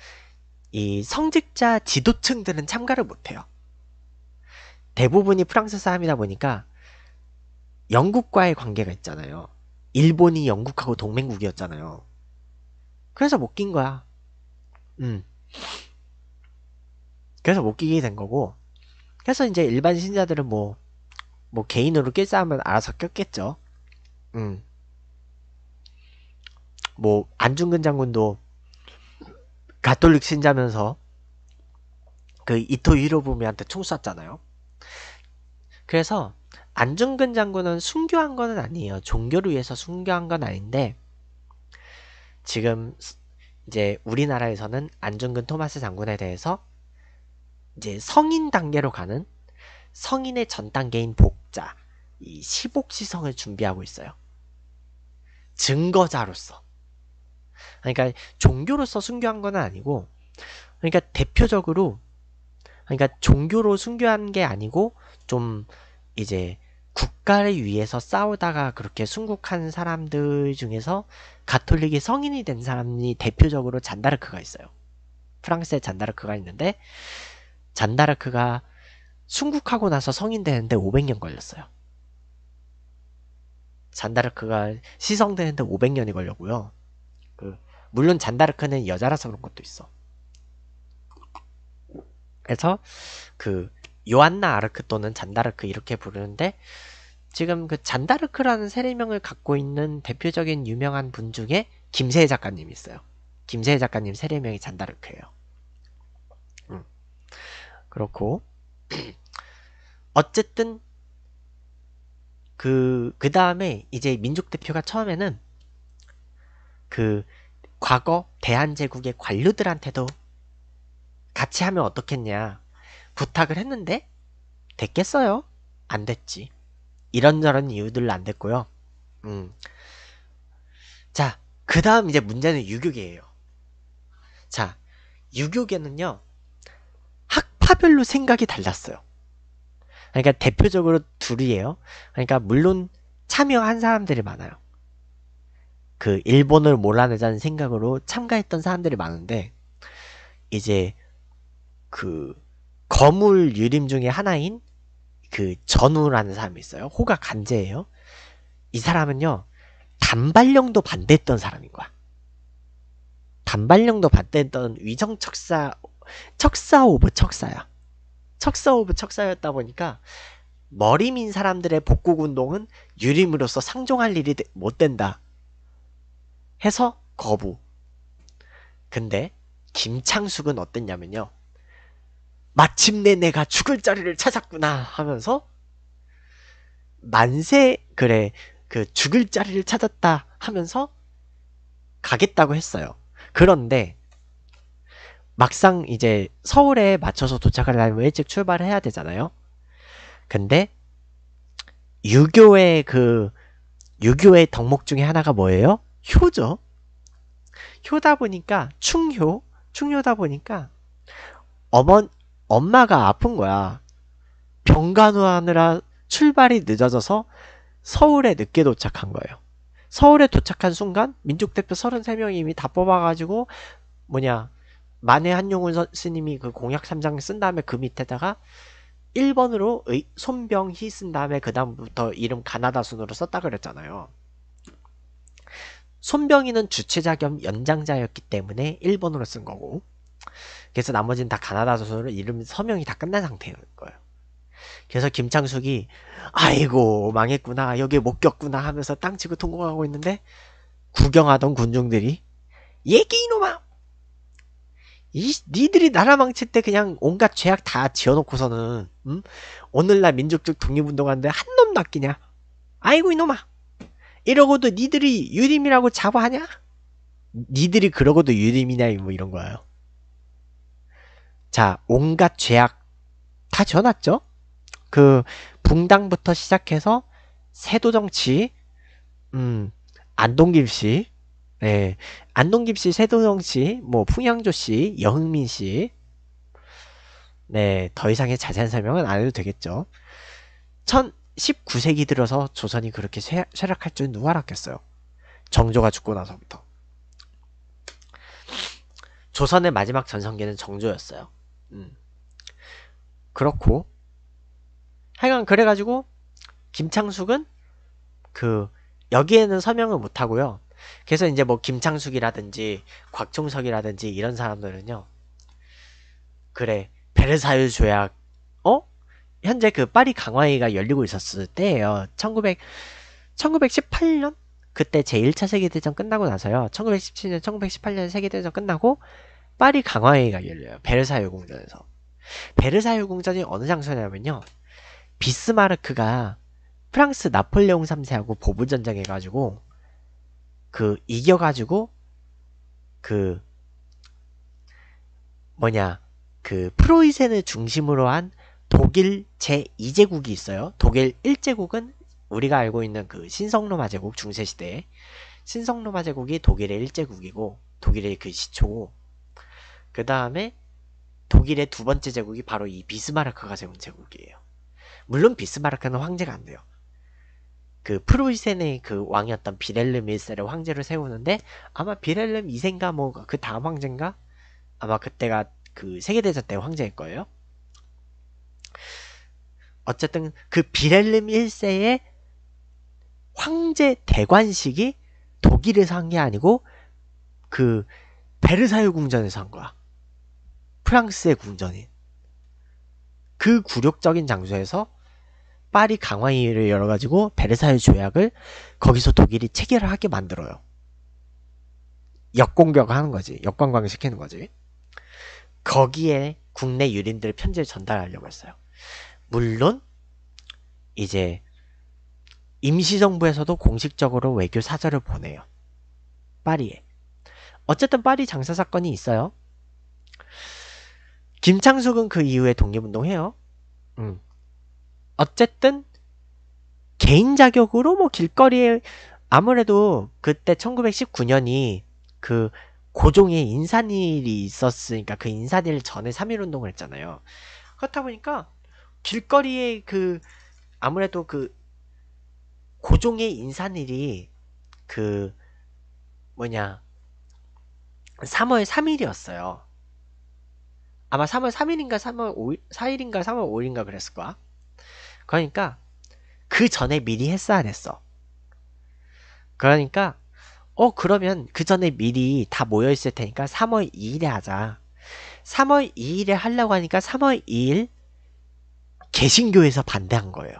이 성직자 지도층들은 참가를 못해요. 대부분이 프랑스 사람이다 보니까 영국과의 관계가 있잖아요. 일본이 영국하고 동맹국이었잖아요. 그래서 못 낀 거야. 음. 그래서 못 끼게 된 거고. 그래서 이제 일반 신자들은 뭐, 뭐 개인으로 낄자 하면 알아서 꼈겠죠. 음. 뭐, 안중근 장군도 가톨릭 신자면서 그 이토 히로부미한테 총 쐈잖아요. 그래서 안중근 장군은 순교한 건 아니에요. 종교를 위해서 순교한 건 아닌데 지금 이제 우리나라에서는 안중근 토마스 장군에 대해서 이제 성인 단계로 가는 성인의 전 단계인 복자, 이 시복시성을 준비하고 있어요. 증거자로서. 그러니까 종교로서 순교한 건 아니고 그러니까 대표적으로 그러니까 종교로 순교한 게 아니고 좀 이제 국가를 위해서 싸우다가 그렇게 순국한 사람들 중에서 가톨릭이 성인이 된 사람이 대표적으로 잔다르크가 있어요. 프랑스의 잔다르크가 있는데 잔다르크가 순국하고 나서 성인 되는데 500년 걸렸어요. 잔다르크가 시성되는데 500년이 걸렸고요. 물론 잔다르크는 여자라서 그런 것도 있어. 그래서 그 요한나 아르크 또는 잔다르크 이렇게 부르는데 지금 그 잔다르크라는 세례명을 갖고 있는 대표적인 유명한 분 중에 김세희 작가님이 있어요. 김세희 작가님 세례명이 잔다르크예요. 음. 그렇고 <clears throat> 어쨌든 그그 그 다음에 이제 민족 대표가 처음에는 그 과거 대한제국의 관료들한테도 같이 하면 어떻겠냐 부탁을 했는데 됐겠어요? 안 됐지. 이런저런 이유들로 안 됐고요. 음. 자, 그 다음 이제 문제는 유교계예요. 자, 유교계는요. 학파별로 생각이 달랐어요. 그러니까 대표적으로 둘이에요. 그러니까 물론 참여한 사람들이 많아요. 그 일본을 몰아내자는 생각으로 참가했던 사람들이 많은데 이제 그 거물 유림 중에 하나인 그 전우라는 사람이 있어요. 호가 간제예요. 이 사람은요 단발령도 반대했던 사람인 거야. 단발령도 반대했던 위정 척사 척사 오브 척사야. 척사 오브 척사였다 보니까 머리민 사람들의 복국 운동은 유림으로서 상종할 일이 못 된다. 해서 거부. 근데 김창숙은 어땠냐면요. 마침내 내가 죽을 자리를 찾았구나 하면서 만세 그래 그 죽을 자리를 찾았다 하면서 가겠다고 했어요. 그런데 막상 이제 서울에 맞춰서 도착하려면 일찍 출발을 해야 되잖아요. 근데 유교의 그 유교의 덕목 중에 하나가 뭐예요? 효죠. 효다 보니까 충효, 충효다 보니까 어머 엄마가 아픈 거야. 병간호하느라 출발이 늦어져서 서울에 늦게 도착한 거예요. 서울에 도착한 순간 민족대표 33명이 이미 다 뽑아가지고 뭐냐 만해 한용운 스님이 그 공약 3장 쓴 다음에 그 밑에다가 1번으로 의, 손병희 쓴 다음에 그 다음부터 이름 가나다 순으로 썼다 그랬잖아요. 손병이는 주최자 겸 연장자였기 때문에 일본으로쓴 거고 그래서 나머지는 다 가나다 선설로 이름 서명이 다 끝난 상태인 거예요. 그래서 김창숙이 아이고 망했구나 여기 못 꼈구나 하면서 땅치고 통곡하고 있는데 구경하던 군중들이 얘기 이놈아 이 니들이 나라 망칠 때 그냥 온갖 죄악 다 지어놓고서는 음? 오늘날 민족적 독립운동하는데 한 놈 낚이냐 아이고 이놈아 이러고도 니들이 유림이라고 자부하냐? 니들이 그러고도 유림이냐 뭐 이런 거예요. 자 온갖 죄악 다 지어놨죠? 그 붕당부터 시작해서 세도정치, 음 안동김씨, 예 안동김씨, 세도정치뭐 풍양조씨, 여흥민씨, 네더 이상의 자세한 설명은 안 해도 되겠죠. 19세기 들어서 조선이 그렇게 쇠, 락할줄 누가 알았겠어요. 정조가 죽고 나서부터. 조선의 마지막 전성기는 정조였어요. 음. 그렇고 하여간 그래가지고 김창숙은 그 여기에는 서명을 못하고요. 그래서 이제 뭐 김창숙이라든지 곽종석이라든지 이런 사람들은요. 그래 베르사유 조약 현재 그 파리 강화회의가 열리고 있었을 때예요. 1900 1918년 그때 제1차 세계대전 끝나고 나서요. 1917년, 1918년 세계대전 끝나고 파리 강화회의가 열려요. 베르사유 궁전에서. 베르사유 궁전이 어느 장소냐면요. 비스마르크가 프랑스 나폴레옹 3세하고 보부전쟁 해가지고 그 이겨가지고 그 뭐냐 그 프로이센을 중심으로 한 독일 제2제국이 있어요. 독일 1제국은 우리가 알고 있는 그 신성로마 제국 중세시대에 신성로마 제국이 독일의 1제국이고 독일의 그 시초고 그 다음에 독일의 두 번째 제국이 바로 이 비스마르크가 세운 제국이에요. 물론 비스마르크는 황제가 안 돼요. 그 프로이센의 그 왕이었던 비렐름 1세를 황제로 세우는데 아마 비렐름 2세인가 뭐 그 다음 황제인가 아마 그때가 그 세계대전 때 황제일 거예요. 어쨌든 그 비렐름 1세의 황제 대관식이 독일에서 한 게 아니고 그 베르사유 궁전에서 한 거야. 프랑스의 궁전인. 그 굴욕적인 장소에서 파리 강화위를 열어가지고 베르사유 조약을 거기서 독일이 체결을 하게 만들어요. 역공격을 하는 거지. 역관광을 시키는 거지. 거기에 국내 유린들 편지를 전달하려고 했어요. 물론 이제 임시정부에서도 공식적으로 외교 사절을 보내요. 파리에. 어쨌든 파리 장사 사건이 있어요. 김창숙은 그 이후에 독립운동해요. 음. 어쨌든 개인 자격으로 뭐 길거리에 아무래도 그때 1919년이 그 고종의 인산일이 있었으니까 그 인산일 전에 3.1운동을 했잖아요. 그렇다 보니까 길거리에 그 아무래도 그 고종의 인산일이 그 뭐냐 3월 3일이었어요. 아마 3월 3일인가 3월 5일, 4일인가 3월 5일인가 그랬을 거야. 그러니까 그 전에 미리 했어안했어 그러니까 어 그러면 그 전에 미리 다 모여 있을 테니까 3월 2일에 하자. 3월 2일에 하려고 하니까 3월 2일 개신교에서 반대한 거예요.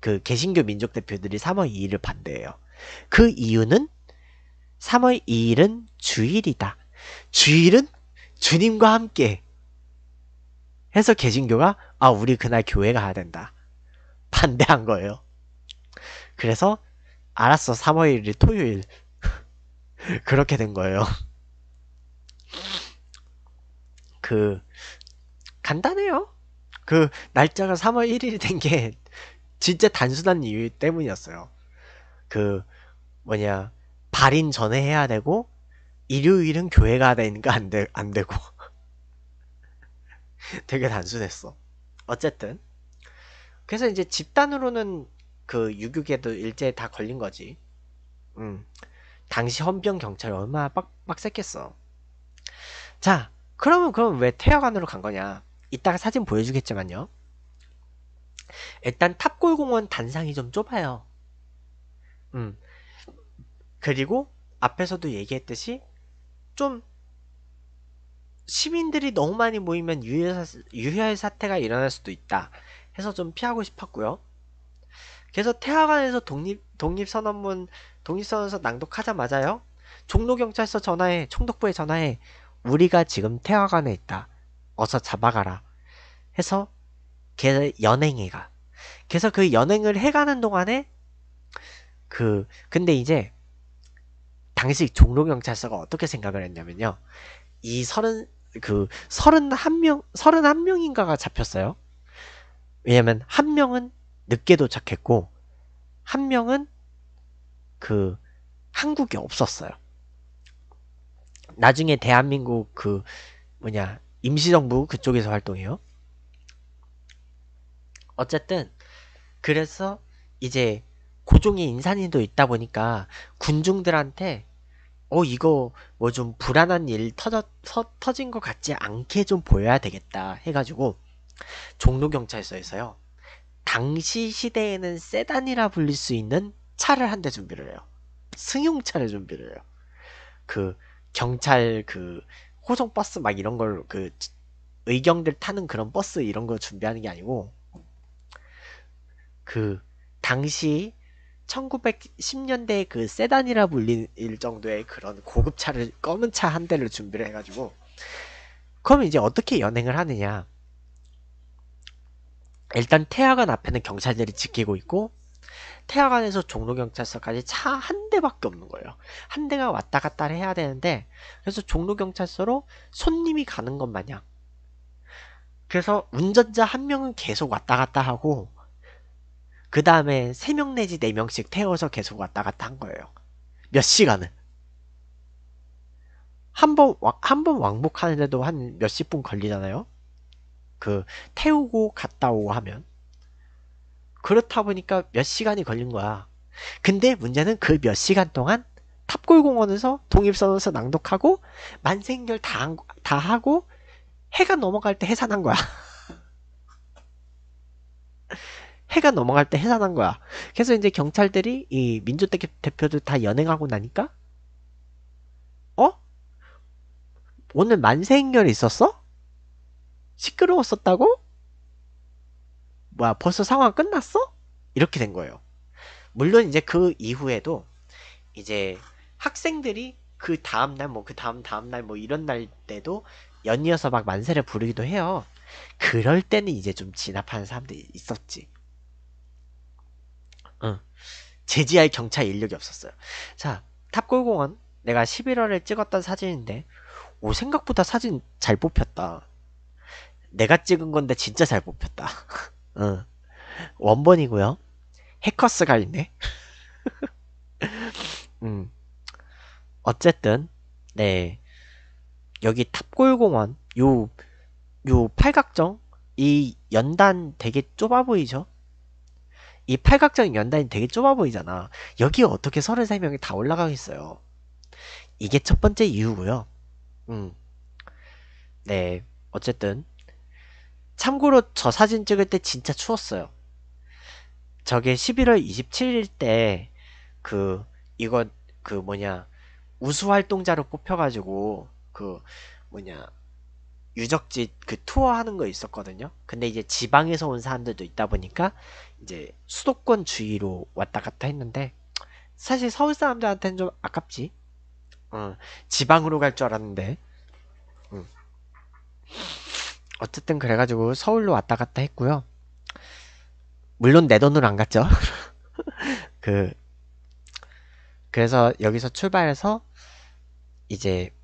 그 개신교 민족 대표들이 3월 2일을 반대해요. 그 이유는 3월 2일은 주일이다. 주일은 주님과 함께 해서 개신교가 아 우리 그날 교회 가야 된다. 반대한 거예요. 그래서 알았어 3월 1일 토요일 <laughs> 그렇게 된 거예요. 그 간단해요. 그 날짜가 3월 1일이 된 게 진짜 단순한 이유 때문이었어요. 그 뭐냐 발인 전에 해야 되고 일요일은 교회가 되니까 안, 되, 안 되고 <laughs> 되게 단순했어. 어쨌든 그래서 이제 집단으로는 그 유교계도 일제에 다 걸린 거지. 음. 당시 헌병 경찰이 얼마나 빡, 빡셌겠어. 자, 그러면 그럼 왜태화관으로간 거냐? 이따가 사진 보여주겠지만요. 일단 탑골공원 단상이 좀 좁아요. 음. 그리고 앞에서도 얘기했듯이 좀 시민들이 너무 많이 모이면 유해, 유해 사태가 일어날 수도 있다 해서 좀 피하고 싶었고요. 그래서 태화관에서 독립, 독립선언문, 독립선언서 낭독하자마자요. 종로경찰서 전화해, 총독부에 전화해. 우리가 지금 태화관에 있다. 어서 잡아가라 해서 걔 연행해가. 그래서 그 연행을 해가는 동안에 그 근데 이제 당시 종로 경찰서가 어떻게 생각을 했냐면요. 이 서른 그 서른 한명 서른 한 명인가가 잡혔어요. 왜냐면 한 명은 늦게 도착했고 한 명은 그 한국에 없었어요. 나중에 대한민국 그 뭐냐 임시정부 그쪽에서 활동해요. 어쨌든 그래서 이제 고종이 인산인도 있다 보니까 군중들한테 어 이거 뭐 좀 불안한 일 터져, 터진 것 같지 않게 좀 보여야 되겠다 해가지고 종로경찰서에서요 당시 시대에는 세단이라 불릴 수 있는 차를 한 대 준비를 해요 승용차를 준비를 해요 그 경찰 그 호송 버스 막 이런 걸 그 의경들 타는 그런 버스 이런 거 준비하는 게 아니고 그 당시 1910년대 그 세단이라 불릴 정도의 그런 고급 차를 검은 차 한 대를 준비를 해가지고 그럼 이제 어떻게 연행을 하느냐 일단 태화관 앞에는 경찰들이 지키고 있고 태화관에서 종로경찰서까지 차 한 대밖에 없는 거예요. 한 대가 왔다 갔다 를 해야 되는데 그래서 종로경찰서로 손님이 가는 것 마냥 그래서 운전자 한 명은 계속 왔다 갔다 하고 그 다음에 세 명 내지 네명씩 태워서 계속 왔다 갔다 한 거예요. 몇 시간을. 한 번, 한 번 왕복하는데도 한 몇십 분 걸리잖아요? 그, 태우고 갔다 오고 하면. 그렇다 보니까 몇 시간이 걸린 거야. 근데 문제는 그 몇 시간 동안 탑골공원에서 독립선언서 낭독하고 만생결 다, 한, 다 하고 해가 넘어갈 때 해산한 거야. <laughs> 해가 넘어갈 때 해산한 거야. 그래서 이제 경찰들이 이 민주당 대표들 다 연행하고 나니까 어? 오늘 만세인결이 있었어? 시끄러웠었다고? 뭐야 벌써 상황 끝났어? 이렇게 된 거예요. 물론 이제 그 이후에도 이제 학생들이 그 다음 날뭐 그 다음 다음 날뭐 이런 날 때도 연이어서 막 만세를 부르기도 해요. 그럴 때는 이제 좀 진압하는 사람들이 있었지. 응. 제지할 경찰 인력이 없었어요. 자, 탑골공원 내가 11월에 찍었던 사진인데 오 생각보다 사진 잘 뽑혔다. 내가 찍은 건데 진짜 잘 뽑혔다. <laughs> 원본이고요. 해커스가 있네. <laughs> 음. 어쨌든 네 여기 탑골공원 요 요 팔각정 이 연단 되게 좁아 보이죠? 이 팔각정 연단이 되게 좁아 보이잖아. 여기 어떻게 33명이 다 올라가겠어요? 이게 첫 번째 이유고요. 음. 네, 어쨌든 참고로 저 사진 찍을 때 진짜 추웠어요. 저게 11월 27일 때 그 이거 그 뭐냐 우수 활동자로 뽑혀가지고 그 뭐냐 유적지 그 투어 하는 거 있었거든요. 근데 이제 지방에서 온 사람들도 있다 보니까 이제 수도권 주위로 왔다 갔다 했는데 사실 서울 사람들한테는 좀 아깝지. 어, 지방으로 갈 줄 알았는데. 음. 어쨌든 그래가지고 서울로 왔다 갔다 했고요. 물론 내 돈으로 안 갔죠. <laughs> 그 그래서 여기서 출발해서 이제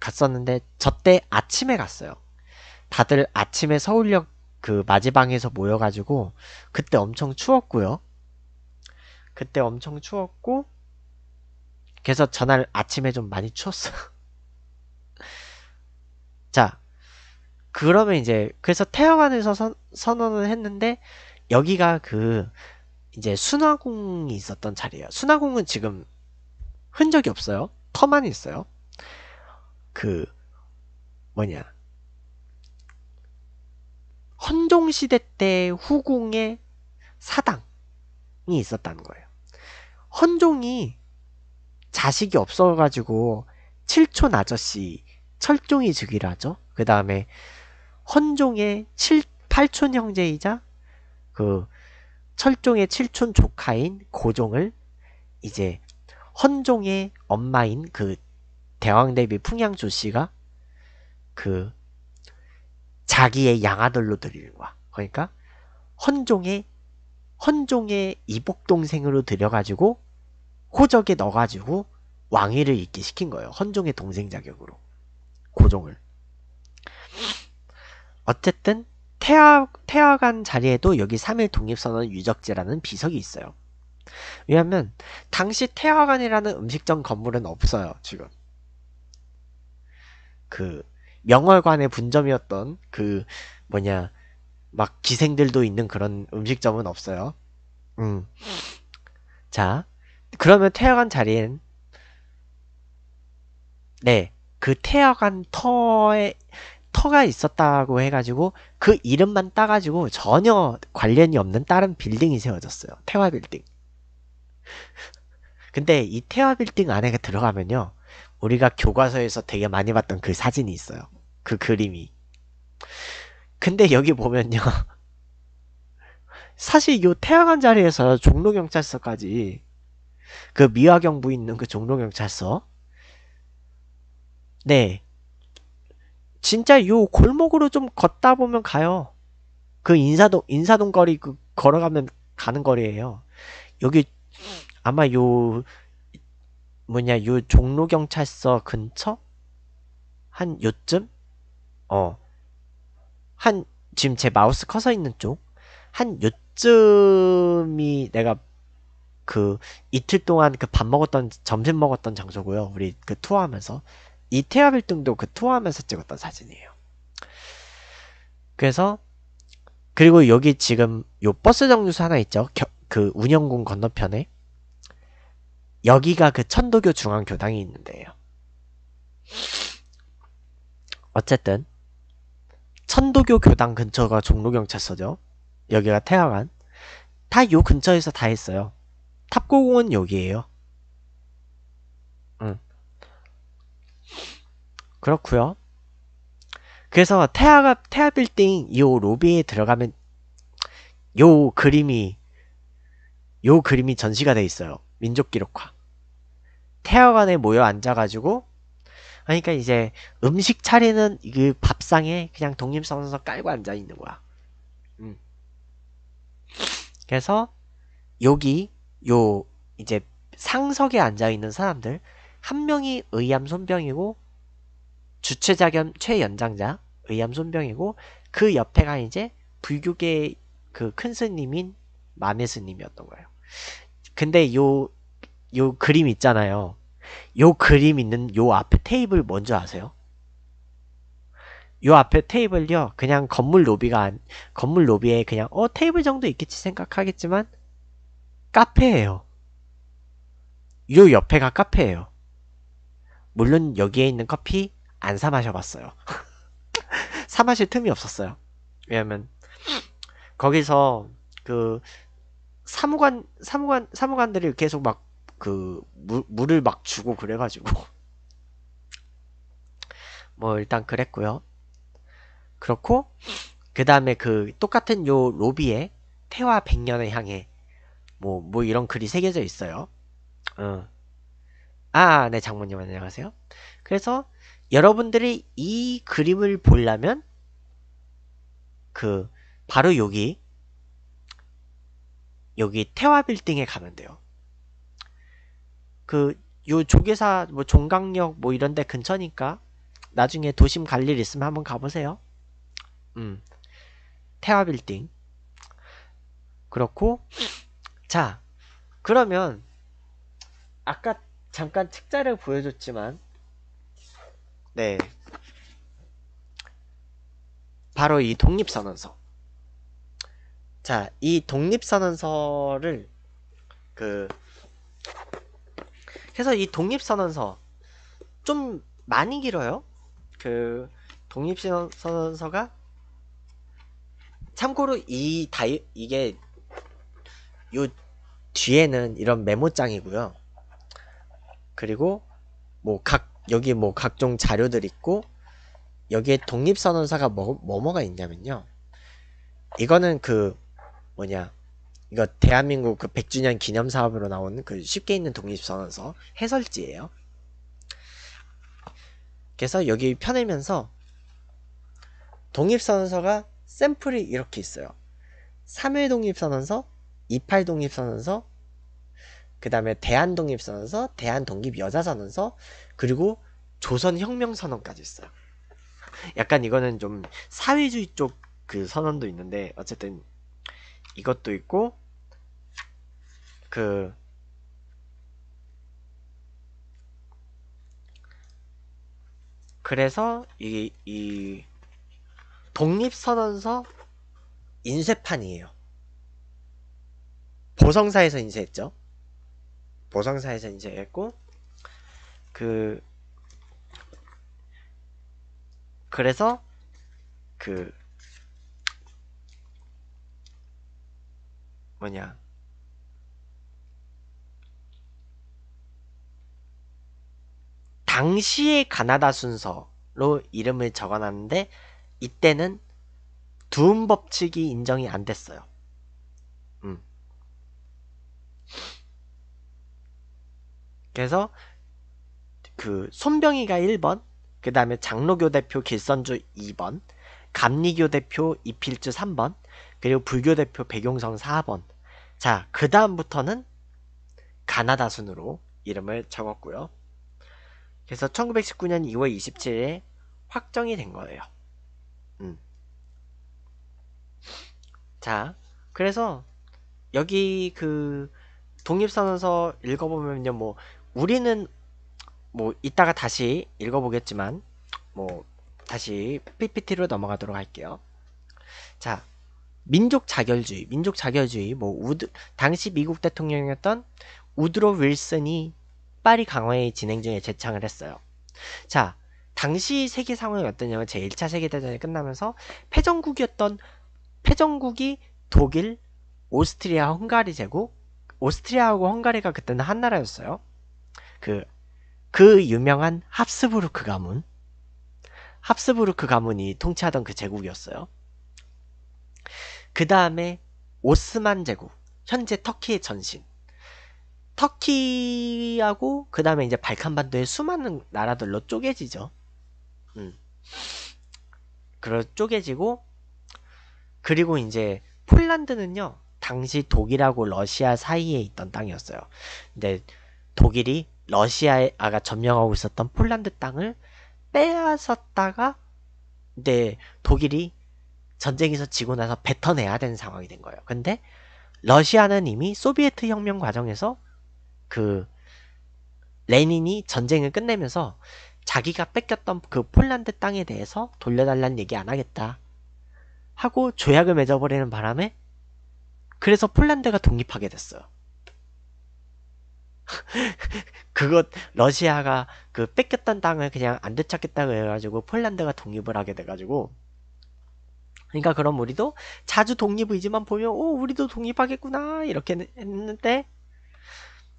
갔었는데 저 때 아침에 갔어요. 다들 아침에 서울역 그 마지방에서 모여가지고 그때 엄청 추웠고요. 그때 엄청 추웠고 그래서 전날 아침에 좀 많이 추웠어요. <laughs> 그러면 이제 그래서 태양안에서 선, 언을 했는데 여기가 그 이제 순화궁이 있었던 자리예요. 순화궁은 지금 흔적이 없어요. 터만 있어요. 그 뭐냐 헌종 시대 때 후궁의 사당이 있었다는 거예요. 헌종이 자식이 없어가지고 칠촌 아저씨 철종이 즉위를 하죠. 그 다음에 헌종의 7, 8촌 형제이자 그 철종의 7촌 조카인 고종을 이제 헌종의 엄마인 그 대왕대비 풍양조 씨가 그 자기의 양아들로 들이는 거야. 그러니까 헌종의 헌종의 이복 동생으로 들여가지고 호적에 넣어가지고 왕위를 있게 시킨 거예요. 헌종의 동생 자격으로 고종을. 어쨌든 태화 태아간 자리에도 여기 3일 독립선언 유적지라는 비석이 있어요. 왜냐하면 당시 태화관이라는 음식점 건물은 없어요 지금 그 명월관의 분점이었던 그 뭐냐 막 기생들도 있는 그런 음식점은 없어요 음자 그러면 태화관 자리엔 네 그 태화관 터에 터가 있었다고 해가지고 그 이름만 따가지고 전혀 관련이 없는 다른 빌딩이 세워졌어요. 태화 빌딩. 근데 이 태화 빌딩 안에 들어가면요. 우리가 교과서에서 되게 많이 봤던 그 사진이 있어요. 그 그림이. 근데 여기 보면요. <laughs> 사실 이 태양한 자리에서 종로경찰서까지 그 미화경부 있는 그 종로경찰서 네 진짜 요 골목으로 좀 걷다 보면 가요. 그 인사동 인사동 거리 그 걸어가면 가는 거리예요. 여기 아마 요 뭐냐 요 종로 경찰서 근처 한 요쯤 어 한 지금 제 마우스 커서 있는 쪽 한 요쯤이 내가 그 이틀 동안 그 밥 먹었던 점심 먹었던 장소고요. 우리 그 투어하면서 이태아 빌딩도 그 투어하면서 찍었던 사진이에요. 그래서 그리고 여기 지금 요 버스 정류소 하나 있죠. 겨, 그 운영군 건너편에 여기가 그 천도교 중앙교당이 있는데요. 어쨌든 천도교 교당 근처가 종로경찰서죠. 여기가 태화관. 다 요 근처에서 다 했어요. 탑고공은 여기에요. 응. 그렇고요 그래서 태아가 태아 빌딩 요 로비에 들어가면 요 그림이 요 그림이 전시가 돼 있어요. 민족 기록화. 태화관에 모여 앉아가지고 그러니까 이제 음식 차리는 그 밥상에 그냥 독립선서 깔고 앉아 있는 거야. 음. 그래서 여기 요 이제 상석에 앉아 있는 사람들 한 명이 의암 손병이고 주체자 겸 최연장자 의암손병이고 그 옆에가 이제 불교계 그큰 스님인 마네 스님이었던 거예요. 근데 요 요 그림 있잖아요. 요 그림 있는 요 앞에 테이블 뭔지 아세요? 요 앞에 테이블요 그냥 건물 로비가 건물 로비에 그냥 어 테이블 정도 있겠지 생각하겠지만 카페예요. 요 옆에가 카페예요. 물론 여기에 있는 커피 안사 마셔봤어요. <laughs> 사 마실 틈이 없었어요. 왜냐면 거기서 그 사무관 사무관 사무관들이 계속 막 그 물을 막 주고 그래가지고 <laughs> 뭐 일단 그랬고요. 그렇고 그 다음에 그 똑같은 요 로비에 태화 100년을 향해 뭐뭐 뭐 이런 글이 새겨져 있어요. 어. 아, 네 장모님 안녕하세요. 그래서 여러분들이 이 그림을 보려면 그 바로 여기 여기 태화 빌딩에 가면 돼요. 그 요 조계사 뭐 종강역 뭐 이런 데 근처니까 나중에 도심 갈 일 있으면 한번 가보세요. 음. 태화 빌딩. 그렇고 자, 그러면 아까 잠깐 책자를 보여줬지만 네. 바로 이 독립선언서. 자, 이 독립선언서를 그 그래서 이 독립선언서 좀 많이 길어요. 그 독립선언서가 참고로 이 다이 이게 요 뒤에는 이런 메모장이고요. 그리고 뭐각 여기 뭐 각종 자료들 있고 여기에 독립선언서가 뭐, 뭐뭐가 있냐면요. 이거는 그 뭐냐 이거 대한민국 그 100주년 기념 사업으로 나온 그 쉽게 있는 독립선언서 해설지예요. 그래서 여기 펴내면서 독립선언서가 샘플이 이렇게 있어요. 3일 독립선언서, 28 독립선언서, 그 다음에 대한독립선언서, 대한독립여자선언서, 그리고 조선혁명선언까지 있어요. 약간 이거는 좀 사회주의 쪽 그 선언도 있는데 어쨌든 이것도 있고 그 그래서 이, 이 독립선언서 인쇄판이에요. 보성사에서 인쇄했죠. 보상사에서 인정했고 그 그래서 그 뭐냐 당시의 가나다 순서로 이름을 적어놨는데 이때는 두음 법칙이 인정이 안 됐어요. 그래서 그 손병희가 1번, 그 다음에 장로교 대표 길선주 2번, 감리교 대표 이필주 3번, 그리고 불교 대표 백용성 4번. 자, 그 다음부터는 가나다 순으로 이름을 적었고요. 그래서 1919년 2월 27일에 확정이 된 거예요. 음. 자, 그래서 여기 그 독립선언서 읽어보면요, 뭐 우리는 뭐 이따가 다시 읽어보겠지만 뭐 다시 PPT로 넘어가도록 할게요. 자, 민족 자결주의, 민족 자결주의 뭐 우드 당시 미국 대통령이었던 우드로 윌슨이 파리 강화의 진행 중에 제창을 했어요. 자, 당시 세계 상황이 어떠냐면 제1차 세계대전이 끝나면서 패전국이었던 패전국이 독일, 오스트리아, 헝가리 제국, 오스트리아하고 헝가리가 그때는 한 나라였어요. 그, 그 유명한 합스부르크 가문. 합스부르크 가문이 통치하던 그 제국이었어요. 그 다음에 오스만 제국, 현재 터키의 전신. 터키하고 그 다음에 이제 발칸반도의 수많은 나라들로 쪼개지죠. 음. 그러 쪼개지고 그리고 이제 폴란드는요 당시 독일하고 러시아 사이에 있던 땅이었어요. 근데 독일이 러시아가 에아 점령하고 있었던 폴란드 땅을 빼앗았다가 네 독일이 전쟁에서 지고 나서 뱉어내야 되는 상황이 된 거예요. 근데 러시아는 이미 소비에트 혁명 과정에서 그 레닌이 전쟁을 끝내면서 자기가 뺏겼던 그 폴란드 땅에 대해서 돌려달라는 얘기 안 하겠다 하고 조약을 맺어버리는 바람에 그래서 폴란드가 독립하게 됐어요. <laughs> 그것 러시아가 그 뺏겼던 땅을 그냥 안 되찾겠다고 해가지고 폴란드가 독립을 하게 돼가지고 그러니까 그럼 우리도 자주 독립 이지만 보면 오 우리도 독립하겠구나 이렇게 했는데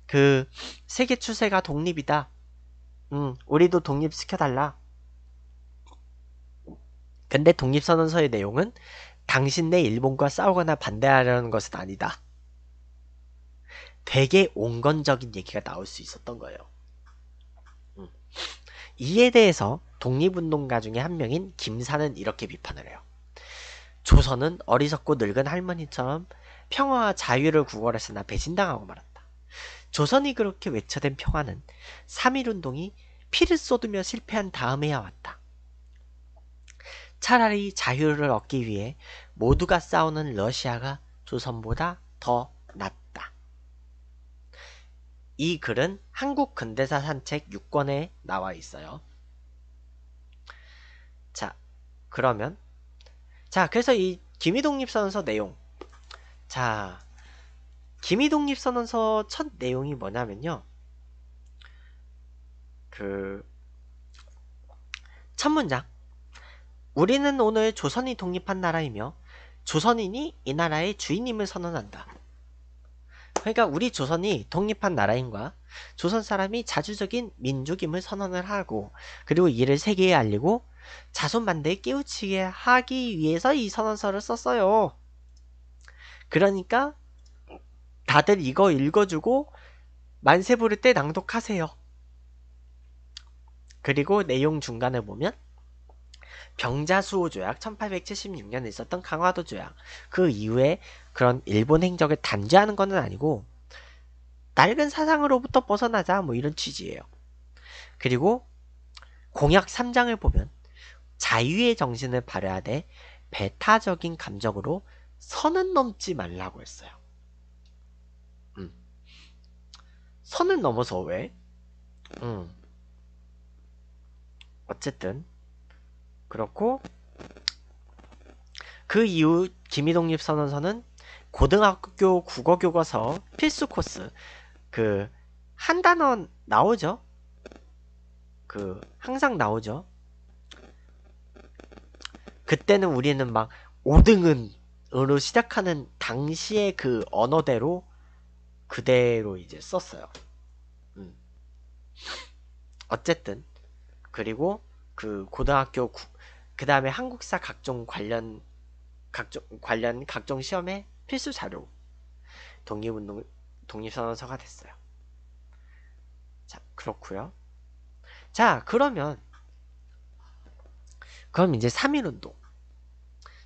그 세계 추세가 독립이다. 음 우리도 독립시켜달라. 근데 독립선언서의 내용은 당신네 일본과 싸우거나 반대하려는 것은 아니다. 되게 온건적인 얘기가 나올 수 있었던 거예요. 음. 이에 대해서 독립운동가 중에 한 명인 김사는 이렇게 비판을 해요. 조선은 어리석고 늙은 할머니처럼 평화와 자유를 구걸했으나 배신당하고 말았다. 조선이 그렇게 외쳐댄 평화는 3.1운동이 피를 쏟으며 실패한 다음에야 왔다. 차라리 자유를 얻기 위해 모두가 싸우는 러시아가 조선보다 더이 글은 한국 근대사 산책 6권에 나와 있어요. 자, 그러면 자, 그래서 이 김희독립선언서 내용 자, 김희독립선언서 첫 내용이 뭐냐면요. 그 첫 문장 우리는 오늘 조선이 독립한 나라이며 조선인이 이 나라의 주인임을 선언한다. 그러니까 우리 조선이 독립한 나라인 거 조선 사람이 자주적인 민족임을 선언을 하고 그리고 이를 세계에 알리고 자손반대에 깨우치게 하기 위해서 이 선언서를 썼어요. 그러니까 다들 이거 읽어주고 만세 부를 때 낭독하세요. 그리고 내용 중간에 보면 병자수호 조약 1876년에 있었던 강화도 조약 그 이후에 그런 일본 행적을 단죄하는 것은 아니고 낡은 사상으로부터 벗어나자 뭐 이런 취지예요. 그리고 공약 3장을 보면 자유의 정신을 발휘하되 배타적인 감정으로 선은 넘지 말라고 했어요. 음. 선을 넘어서 왜? 음. 어쨌든 그렇고 그 이후 김희독립 선언서는 고등학교 국어 교과서 필수 코스 그 한 단원 나오죠. 그 항상 나오죠. 그때는 우리는 막 5등은으로 시작하는 당시의 그 언어대로 그대로 이제 썼어요. 음. 어쨌든 그리고 그 고등학교 국그 다음에 한국사 각종 관련 각종 관련 각종 시험의 필수 자료 독립운동 독립선언서가 됐어요. 자그렇구요자 그러면 그럼 이제 3.1운동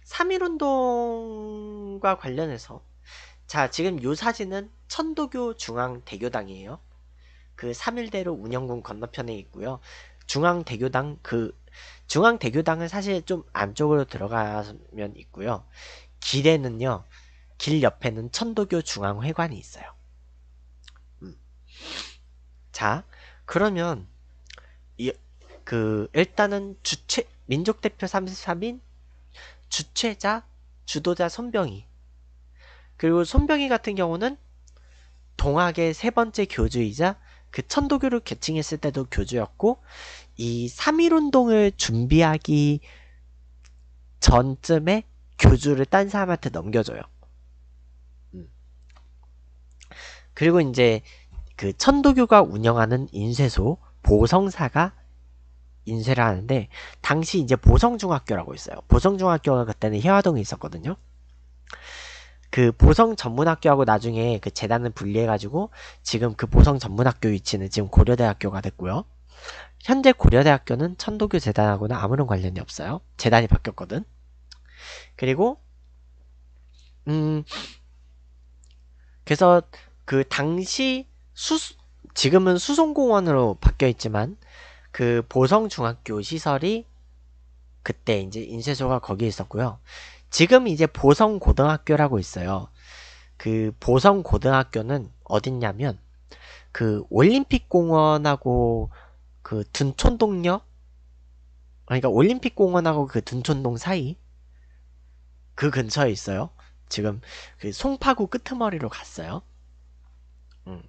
3.1운동과 관련해서 자 지금 요 사진은 천도교 중앙대교당이에요. 그 3.1대로 운영군 건너편에 있고요. 중앙대교당 그 중앙대교당은 사실 좀 안쪽으로 들어가면 있고요. 길에는요. 길 옆에는 천도교 중앙회관이 있어요. 음. 자, 그러면 이, 그 일단은 주최 민족 대표 33인 주최자, 주도자 손병희 그리고 손병희 같은 경우는 동학의 세 번째 교주이자 그 천도교를 개칭했을 때도 교주였고 이삼일운동을 준비하기 전쯤에 교주를 딴 사람한테 넘겨줘요. 음. 그리고 이제 그 천도교가 운영하는 인쇄소 보성사가 인쇄를 하는데 당시 이제 보성중학교라고 있어요. 보성중학교가 그때는 혜화동에 있었거든요. 그 보성 전문학교하고 나중에 그 재단을 분리해가지고 지금 그 보성 전문학교 위치는 지금 고려대학교가 됐고요. 현재 고려대학교는 천도교 재단하고는 아무런 관련이 없어요. 재단이 바뀌었거든. 그리고 음 그래서 그 당시 수 지금은 수송공원으로 바뀌어 있지만 그 보성중학교 시설이 그때 이제 인쇄소가 거기에 있었고요. 지금 이제 보성 고등학교라고 있어요. 그 보성 고등학교는 어딨냐면 그 올림픽 공원하고 그 둔촌동역 그러니까 올림픽 공원하고 그 둔촌동 사이 그 근처에 있어요. 지금 그 송파구 끄트머리로 갔어요. 음.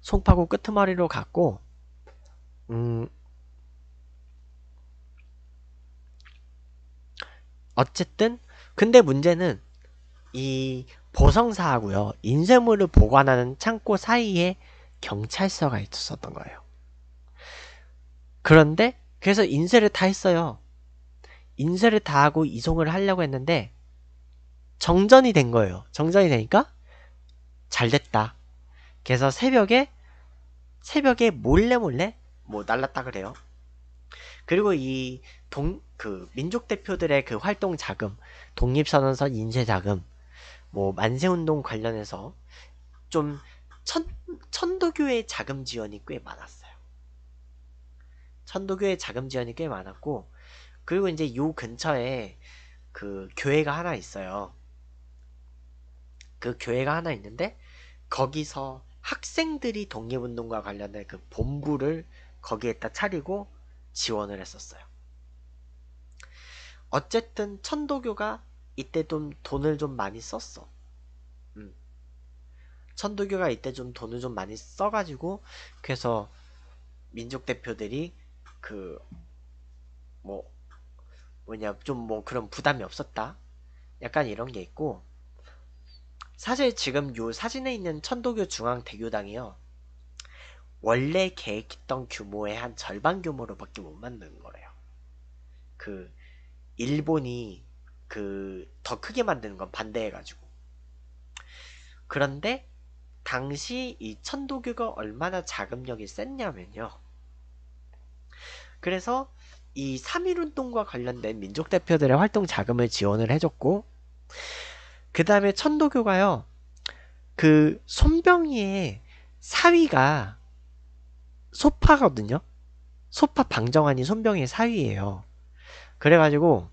송파구 끄트머리로 갔고 음 어쨌든 근데 문제는 이 보성사하고요 인쇄물을 보관하는 창고 사이에 경찰서가 있었던 거예요. 그런데 그래서 인쇄를 다 했어요. 인쇄를 다 하고 이송을 하려고 했는데 정전이 된 거예요. 정전이 되니까 잘 됐다. 그래서 새벽에 새벽에 몰래 몰래 뭐 날랐다 그래요. 그리고 이동 그 민족 대표들의 그 활동 자금, 독립선언서 인쇄 자금, 뭐 만세운동 관련해서 좀 천, 천도교의 자금 지원이 꽤 많았어요. 천도교의 자금 지원이 꽤 많았고 그리고 이제 요 근처에 그 교회가 하나 있어요. 그 교회가 하나 있는데 거기서 학생들이 독립운동과 관련된 그 본부를 거기에다 차리고 지원을 했었어요. 어쨌든 천도교가 이때 좀 돈을 좀 많이 썼어. 음. 천도교가 이때 좀 돈을 좀 많이 써가지고 그래서 민족 대표들이 그 뭐 뭐냐 좀 뭐 그런 부담이 없었다. 약간 이런 게 있고 사실 지금 요 사진에 있는 천도교 중앙 대교당이요. 원래 계획했던 규모의 한 절반 규모로밖에 못 만든 거래요. 그 일본이 그 더 크게 만드는 건 반대해가지고 그런데 당시 이 천도교가 얼마나 자금력이 셌냐면요. 그래서 이 3.1운동과 관련된 민족 대표들의 활동 자금을 지원을 해줬고, 그 다음에 천도교가요, 그 손병희의 사위가 소파거든요? 소파 방정환이 손병희의 사위예요. 그래가지고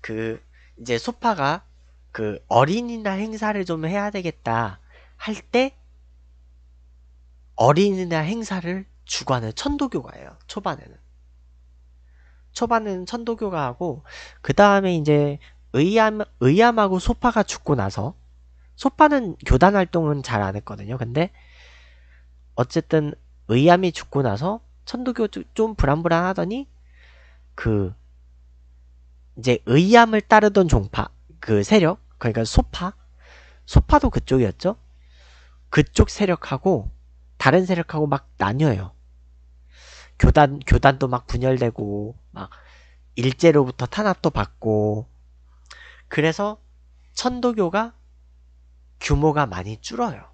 그 이제 소파가 그 어린이날 행사를 좀 해야 되겠다 할 때 어린이날 행사를 주관을 천도교가 해요. 초반에는. 초반에는 천도교가 하고 그 다음에 이제 의암, 의암하고 소파가 죽고 나서 소파는 교단 활동은 잘 안 했거든요. 근데 어쨌든 의암이 죽고 나서 천도교 좀 불안불안하더니 그 이제 의암을 따르던 종파 그 세력 그러니까 소파 소파도 그쪽이었죠 그쪽 세력하고 다른 세력하고 막 나뉘어요 교단 교단도 막 분열되고 막 일제로부터 탄압도 받고 그래서 천도교가 규모가 많이 줄어요.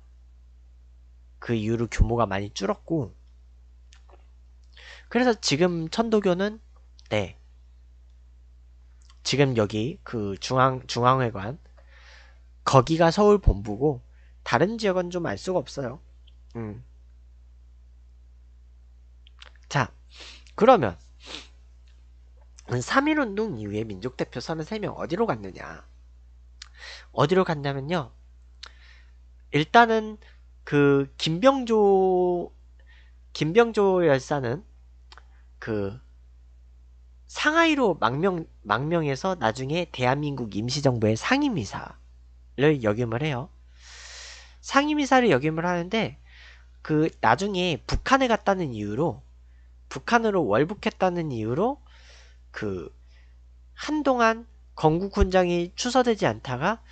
그 이후로 규모가 많이 줄었고 그래서 지금 천도교는 때 지금 여기 그 중앙 중앙회관 거기가 서울 본부고 다른 지역은 좀 알 수가 없어요. 음. 자, 그러면 3.1운동 이후에 민족대표 33명 어디로 갔느냐? 어디로 갔냐면요. 일단은 그 김병조 김병조 열사는 그 상하이로 망명, 망명해서 나중에 대한민국 임시정부의 상임이사를 역임을 해요. 상임이사를 역임을 하는데 그 나중에 북한에 갔다는 이유로 북한으로 월북했다는 이유로 그 한동안 건국훈장이 추서되지 않다가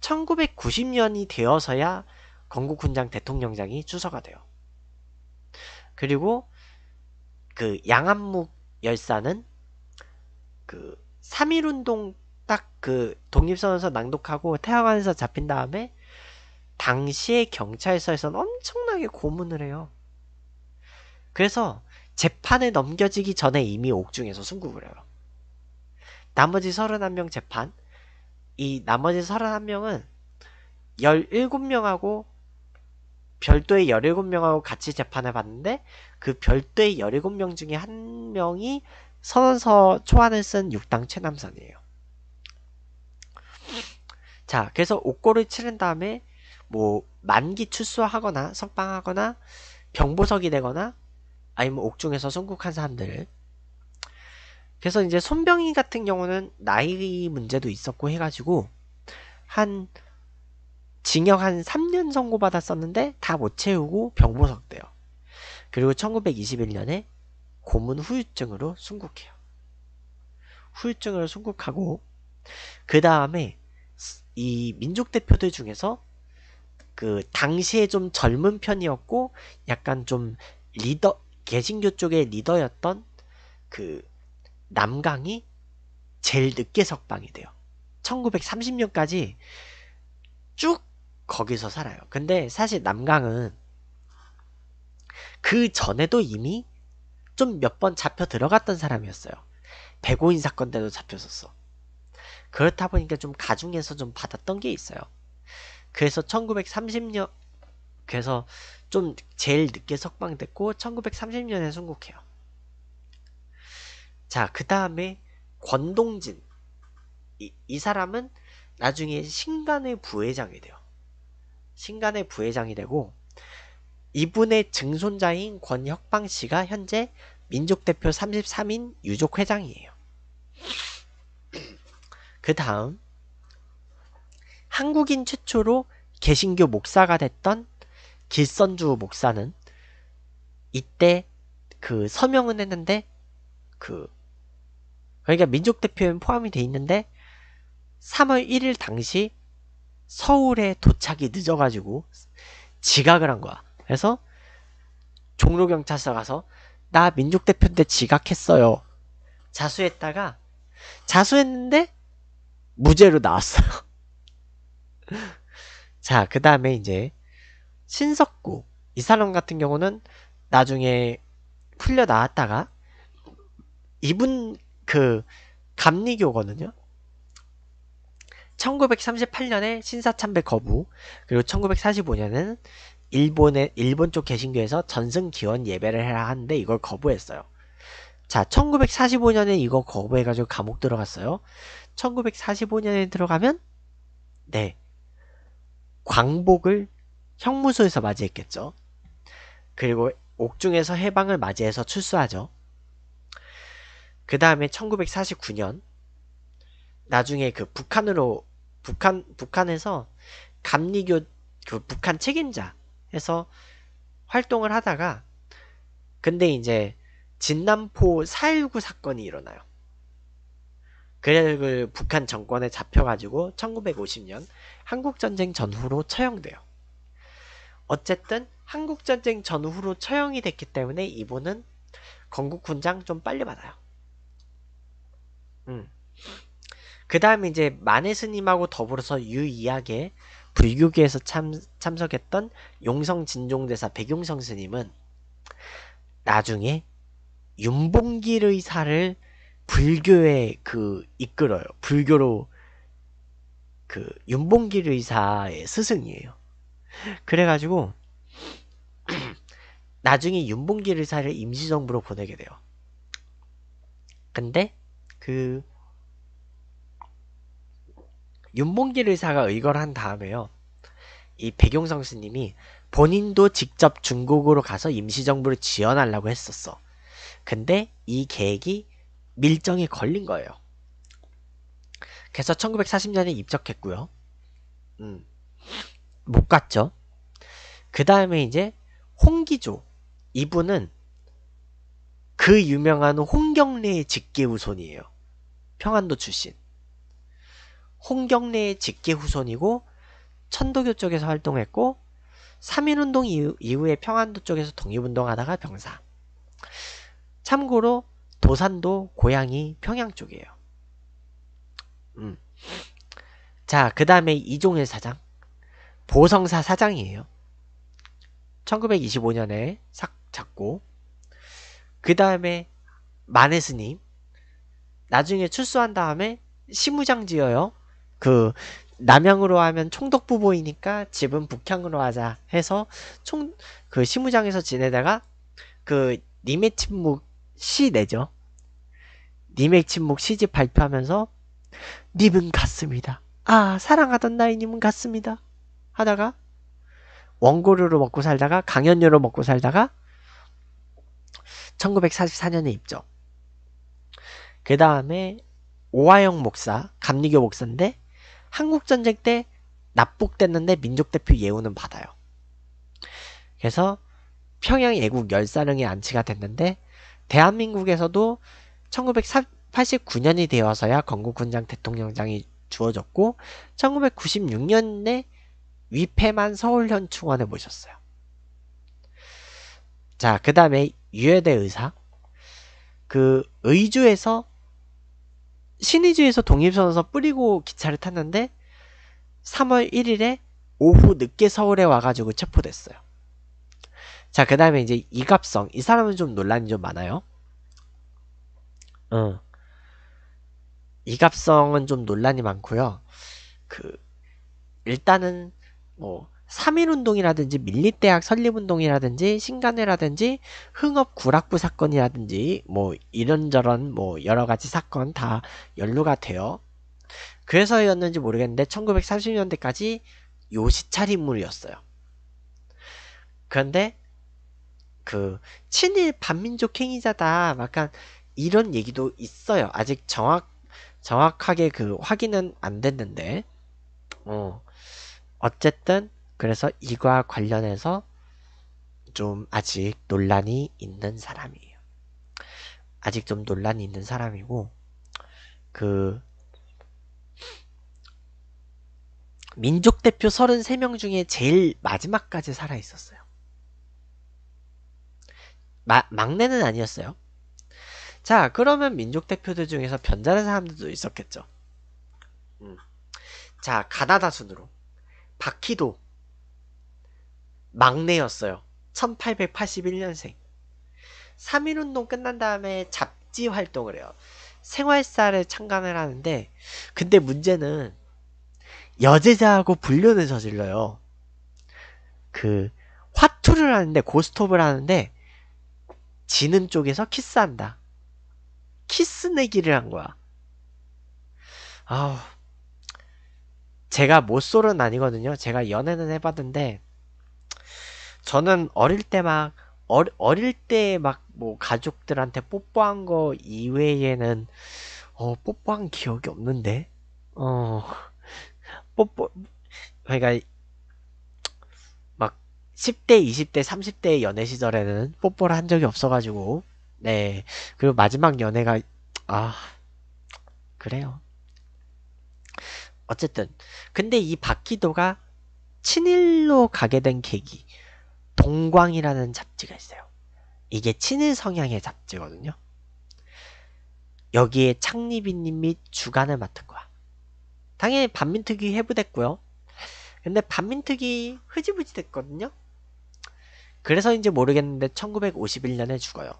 1990년이 되어서야 건국훈장 대통령장이 추서가 돼요. 그리고 그 양한묵 열사는 그3 1 운동 딱 그 독립선언서 낭독하고 태화관에서 잡힌 다음에 당시에 경찰서에서는 엄청나게 고문을 해요. 그래서 재판에 넘겨지기 전에 이미 옥중에서 숨국을 해요. 나머지 31명 재판, 이 나머지 31명은 17명하고 별도의 17명하고 같이 재판을 받는데 그 별도의 17명 중에 한 명이 선언서 초안을 쓴 육당 최남선이에요. 자, 그래서 옥고를 치른 다음에 뭐 만기 출소하거나 석방하거나 병보석이 되거나 아니면 옥중에서 순국한 사람들 을 그래서 이제 손병희 같은 경우는 나이 문제도 있었고 해가지고 한 징역 한 3년 선고받았었는데 다 못 채우고 병보석 돼요. 그리고 1921년에 고문 후유증으로 순국해요. 후유증으로 순국하고 그 다음에 이 민족 대표들 중에서 그 당시에 좀 젊은 편이었고 약간 좀 리더 개신교 쪽의 리더였던 그 남강이 제일 늦게 석방이 돼요. 1930년까지 쭉 거기서 살아요. 근데 사실 남강은 그 전에도 이미 좀몇번 잡혀 들어갔던 사람이었어요. 백오인 사건 때도 잡혔었어. 그렇다 보니까 좀 가중해서 좀 받았던 게 있어요. 그래서 1930년 그래서 좀 제일 늦게 석방됐고 1930년에 순국해요. 자, 그 다음에 권동진 이, 이 사람은 나중에 신간의 부회장이 돼요. 신간의 부회장이 되고 이분의 증손자인 권혁방 씨가 현재 민족대표 33인 유족회장이에요. 그 다음 한국인 최초로 개신교 목사가 됐던 길선주 목사는 이때 그 서명은 했는데 그 그러니까 민족대표에 포함이 돼 있는데 3월 1일 당시 서울에 도착이 늦어가지고 지각을 한 거야. 그래서 종로경찰서 가서 나 민족대표인데 지각했어요. 자수했다가 자수했는데 무죄로 나왔어요. <laughs> 자, 그 다음에 이제 신석구 이 사람 같은 경우는 나중에 풀려 나왔다가 이분 그 감리교거든요. 1938년에 신사참배 거부 그리고 1945년에는 일본의 일본 쪽 개신교에서 전승 기원 예배를 해라 하는데 이걸 거부했어요. 자, 1945년에 이거 거부해가지고 감옥 들어갔어요. 1945년에 들어가면 네 광복을 형무소에서 맞이했겠죠. 그리고 옥중에서 해방을 맞이해서 출소하죠. 그 다음에 1949년 나중에 그 북한으로 북한 북한에서 감리교 그 북한 책임자 해서 활동을 하다가 근데 이제 진남포 4.19 사건이 일어나요. 그래그 북한 정권에 잡혀가지고 1950년 한국전쟁 전후로 처형돼요. 어쨌든 한국전쟁 전후로 처형이 됐기 때문에 이분은 건국훈장 좀 빨리 받아요. 음. 그 다음에 이제 마네 스님하고 더불어서 유이하게 불교계에서 참, 참석했던 용성 진종대사 백용성 스님은 나중에 윤봉길 의사를 불교에 그 이끌어요. 불교로 그 윤봉길 의사의 스승이에요. 그래가지고 <clears throat> 나중에 윤봉길 의사를 임시정부로 보내게 돼요. 근데 그 윤봉길 의사가 의거한 다음에요. 이 백용성 스님이 본인도 직접 중국으로 가서 임시정부를 지원하려고 했었어. 근데 이 계획이 밀정에 걸린 거예요. 그래서 1940년에 입적했고요. 음, 못 갔죠. 그 다음에 이제 홍기조 이분은 그 유명한 홍경래의 직계우손이에요. 평안도 출신. 홍경래의 직계 후손이고 천도교 쪽에서 활동했고 3.1운동 이후, 이후에 평안도 쪽에서 독립운동하다가 병사 참고로 도산도 고향이 평양 쪽이에요 음. 자그 다음에 이종일 사장 보성사 사장이에요 1925년에 싹 잡고 그 다음에 마네스님 나중에 출소한 다음에 시무장 지어요 그 남향으로 하면 총독부보이니까 집은 북향으로 하자 해서 총 그 시무장에서 지내다가 그 님의 침묵 시 내죠. 님의 침묵 시집 발표하면서 님은 갔습니다. 아 사랑하던 나이님은 갔습니다. 하다가 원고료로 먹고 살다가 강연료로 먹고 살다가 1944년에 입죠그 다음에 오하영 목사, 감리교 목사인데 한국전쟁 때 납북됐는데 민족대표 예우는 받아요. 그래서 평양 예국 열사령의 안치가 됐는데 대한민국에서도 1989년이 되어서야 건국훈장 대통령장이 주어졌고 1996년에 위패만 서울현충원에 모셨어요. 자, 그 다음에 유해대 의사. 그 의주에서 신의주에서 독립선언서 뿌리고 기차를 탔는데 3월 1일에 오후 늦게 서울에 와가지고 체포됐어요. 자, 그 다음에 이제 이갑성. 이 사람은 좀 논란이 좀 많아요. 어. 이갑성은 좀 논란이 많고요. 그 일단은 뭐 3.1운동이라든지 밀리대학 설립운동이라든지 신간회라든지 흥업 구락부 사건이라든지 뭐 이런저런 뭐 여러가지 사건 다 연루가 돼요. 그래서였는지 모르겠는데 1930년대까지 요시찰 인물이었어요. 그런데 그 친일 반민족 행위자다 약간 이런 얘기도 있어요. 아직 정확 정확하게 그 확인은 안 됐는데 어 어쨌든 그래서 이와 관련해서 좀 아직 논란이 있는 사람이에요. 아직 좀 논란이 있는 사람이고, 그, 민족 대표 33명 중에 제일 마지막까지 살아 있었어요. 마, 막내는 아니었어요. 자, 그러면 민족 대표들 중에서 변자는 사람들도 있었겠죠. 음. 자, 가나다 순으로. 바키도 막내였어요. 1881년생. 3.1운동 끝난 다음에 잡지 활동을 해요. 생활사를 창간을 하는데 근데 문제는 여제자하고 불륜을 저질러요. 그 화투를 하는데 고스톱을 하는데 지는 쪽에서 키스한다. 키스 내기를 한 거야. 아우 제가 모쏠은 아니거든요. 제가 연애는 해봤는데 저는 어릴 때 막 어, 어릴 때 막 뭐 가족들한테 뽀뽀한 거 이외에는 어, 뽀뽀한 기억이 없는데 어 뽀뽀 그러니까 막 10대 20대 30대 연애 시절에는 뽀뽀를 한 적이 없어가지고 네 그리고 마지막 연애가 아 그래요 어쨌든 근데 이바퀴도가 친일로 가게 된 계기 동광이라는 잡지가 있어요. 이게 친일 성향의 잡지거든요. 여기에 창립인님 및 주간을 맡은 거야. 당연히 반민특위 해부됐고요. 근데 반민특위 흐지부지 됐거든요. 그래서 이제 모르겠는데 1951년에 죽어요.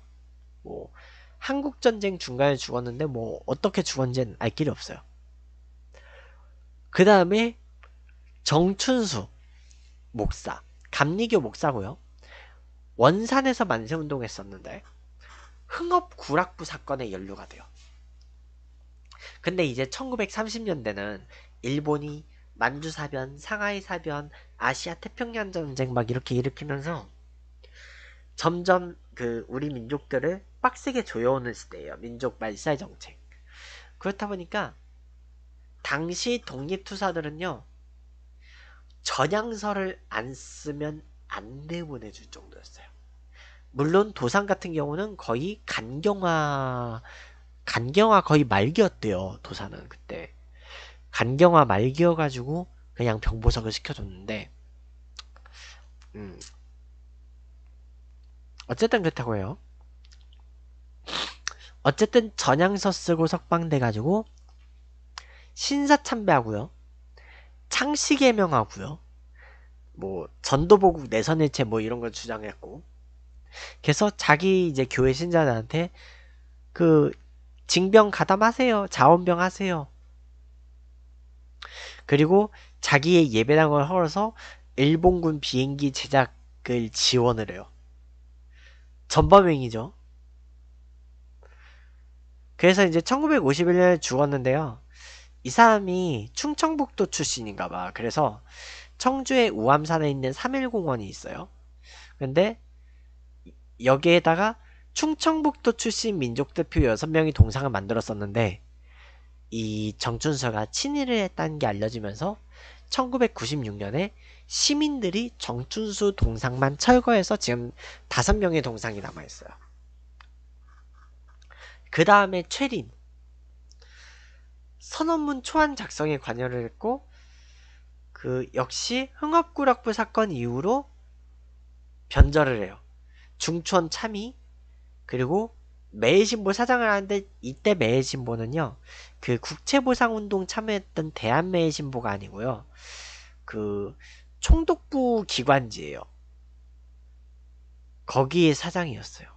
뭐 한국 전쟁 중간에 죽었는데 뭐 어떻게 죽었는지는 알 길이 없어요. 그 다음에 정춘수 목사 감리교 목사고요. 원산에서 만세운동했었는데 흥업 구락부 사건의 연루가 돼요. 근데 이제 1930년대는 일본이 만주 사변, 상하이 사변, 아시아 태평양 전쟁 막 이렇게 일으키면서 점점 그 우리 민족들을 빡세게 조여오는 시대예요. 민족 말살 정책. 그렇다 보니까 당시 독립투사들은요. 전향서를 안 쓰면 안 내보내줄 정도였어요. 물론 도산 같은 경우는 거의 간경화 간경화 거의 말기였대요. 도산은 그때 간경화 말기여가지고 그냥 병보석을 시켜줬는데 음 어쨌든 그렇다고 해요. 어쨌든 전향서 쓰고 석방돼가지고 신사 참배하고요. 창씨개명하고요. 뭐 전도보국 내선일체 뭐 이런 걸 주장했고 그래서 자기 이제 교회 신자들한테 그 징병 가담하세요. 자원병 하세요. 그리고 자기의 예배당을 헐어서 일본군 비행기 제작을 지원을 해요. 전범행이죠 그래서 이제 1951년에 죽었는데요. 이 사람이 충청북도 출신인가 봐. 그래서 청주의 우암산에 있는 3일공원이 있어요. 근데 여기에다가 충청북도 출신 민족대표 6명이 동상을 만들었었는데 이 정춘서가 친일을 했다는 게 알려지면서 1996년에 시민들이 정춘수 동상만 철거해서 지금 5명의 동상이 남아있어요. 그 다음에 최린 선언문 초안 작성에 관여를 했고 그 역시 흥업구락부 사건 이후로 변절을 해요. 중촌 참의 그리고 매일신보 사장을 하는데 이때 매일신보는요 그 국채보상운동 참여했던 대한매일신보가 아니고요 그 총독부 기관지예요 거기에 사장이었어요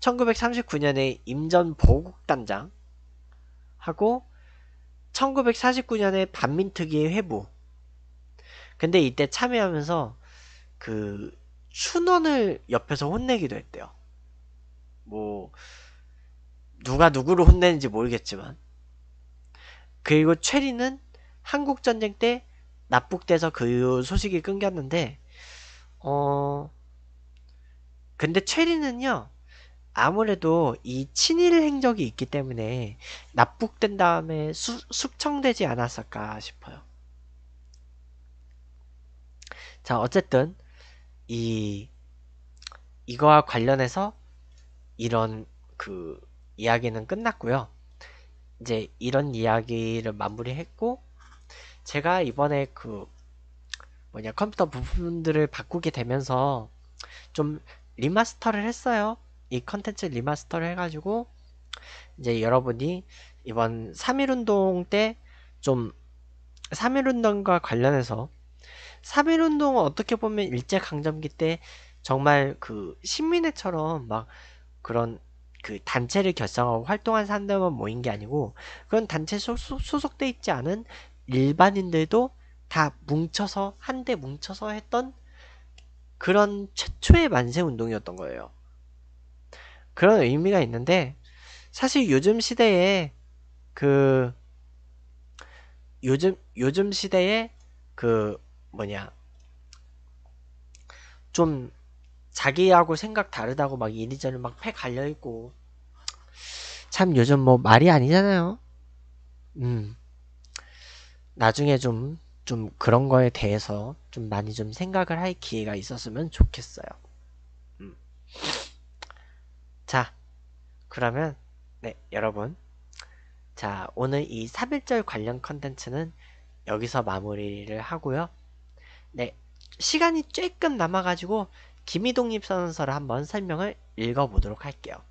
1939년에 임전 보국단장 하고 1949년에 반민특위 의 회부. 근데 이때 참여하면서 그 춘원을 옆에서 혼내기도 했대요. 뭐 누가 누구를 혼내는지 모르겠지만 그리고 최리는 한국 전쟁 때 납북돼서 그 소식이 끊겼는데 어 근데 최리는요 아무래도 이 친일 행적이 있기 때문에 납북된 다음에 수, 숙청되지 않았을까 싶어요. 자, 어쨌든 이 이거와 관련해서 이런 그 이야기는 끝났고요. 이제 이런 이야기를 마무리했고 제가 이번에 그 뭐냐 컴퓨터 부품들을 바꾸게 되면서 좀 리마스터를 했어요. 이 컨텐츠 리마스터를 해가지고 이제 여러분이 이번 3 1 운동 때 좀3 1 운동과 관련해서 3 1 운동은 어떻게 보면 일제강점기 때 정말 그 신민회처럼 막 그런 그 단체를 결성하고 활동한 사람들만 모인 게 아니고 그런 단체 소속, 소속돼 있지 않은 일반인들도 다 뭉쳐서 한데 뭉쳐서 했던 그런 최초의 만세 운동이었던 거예요. 그런 의미가 있는데 사실 요즘 시대에 그 요즘 요즘 시대에 그 뭐냐 좀 자기하고 생각 다르다고 막 이리저리 막 패 갈려 있고 참 요즘 뭐 말이 아니잖아요. 음 나중에 좀좀 좀 그런 거에 대해서 좀 많이 좀 생각을 할 기회가 있었으면 좋겠어요. 음. 그러면 네 여러분 자 오늘 이 3일절 관련 컨텐츠는 여기서 마무리를 하고요 네 시간이 조금 남아가지고 김희동 입선서를 한번 설명을 읽어보도록 할게요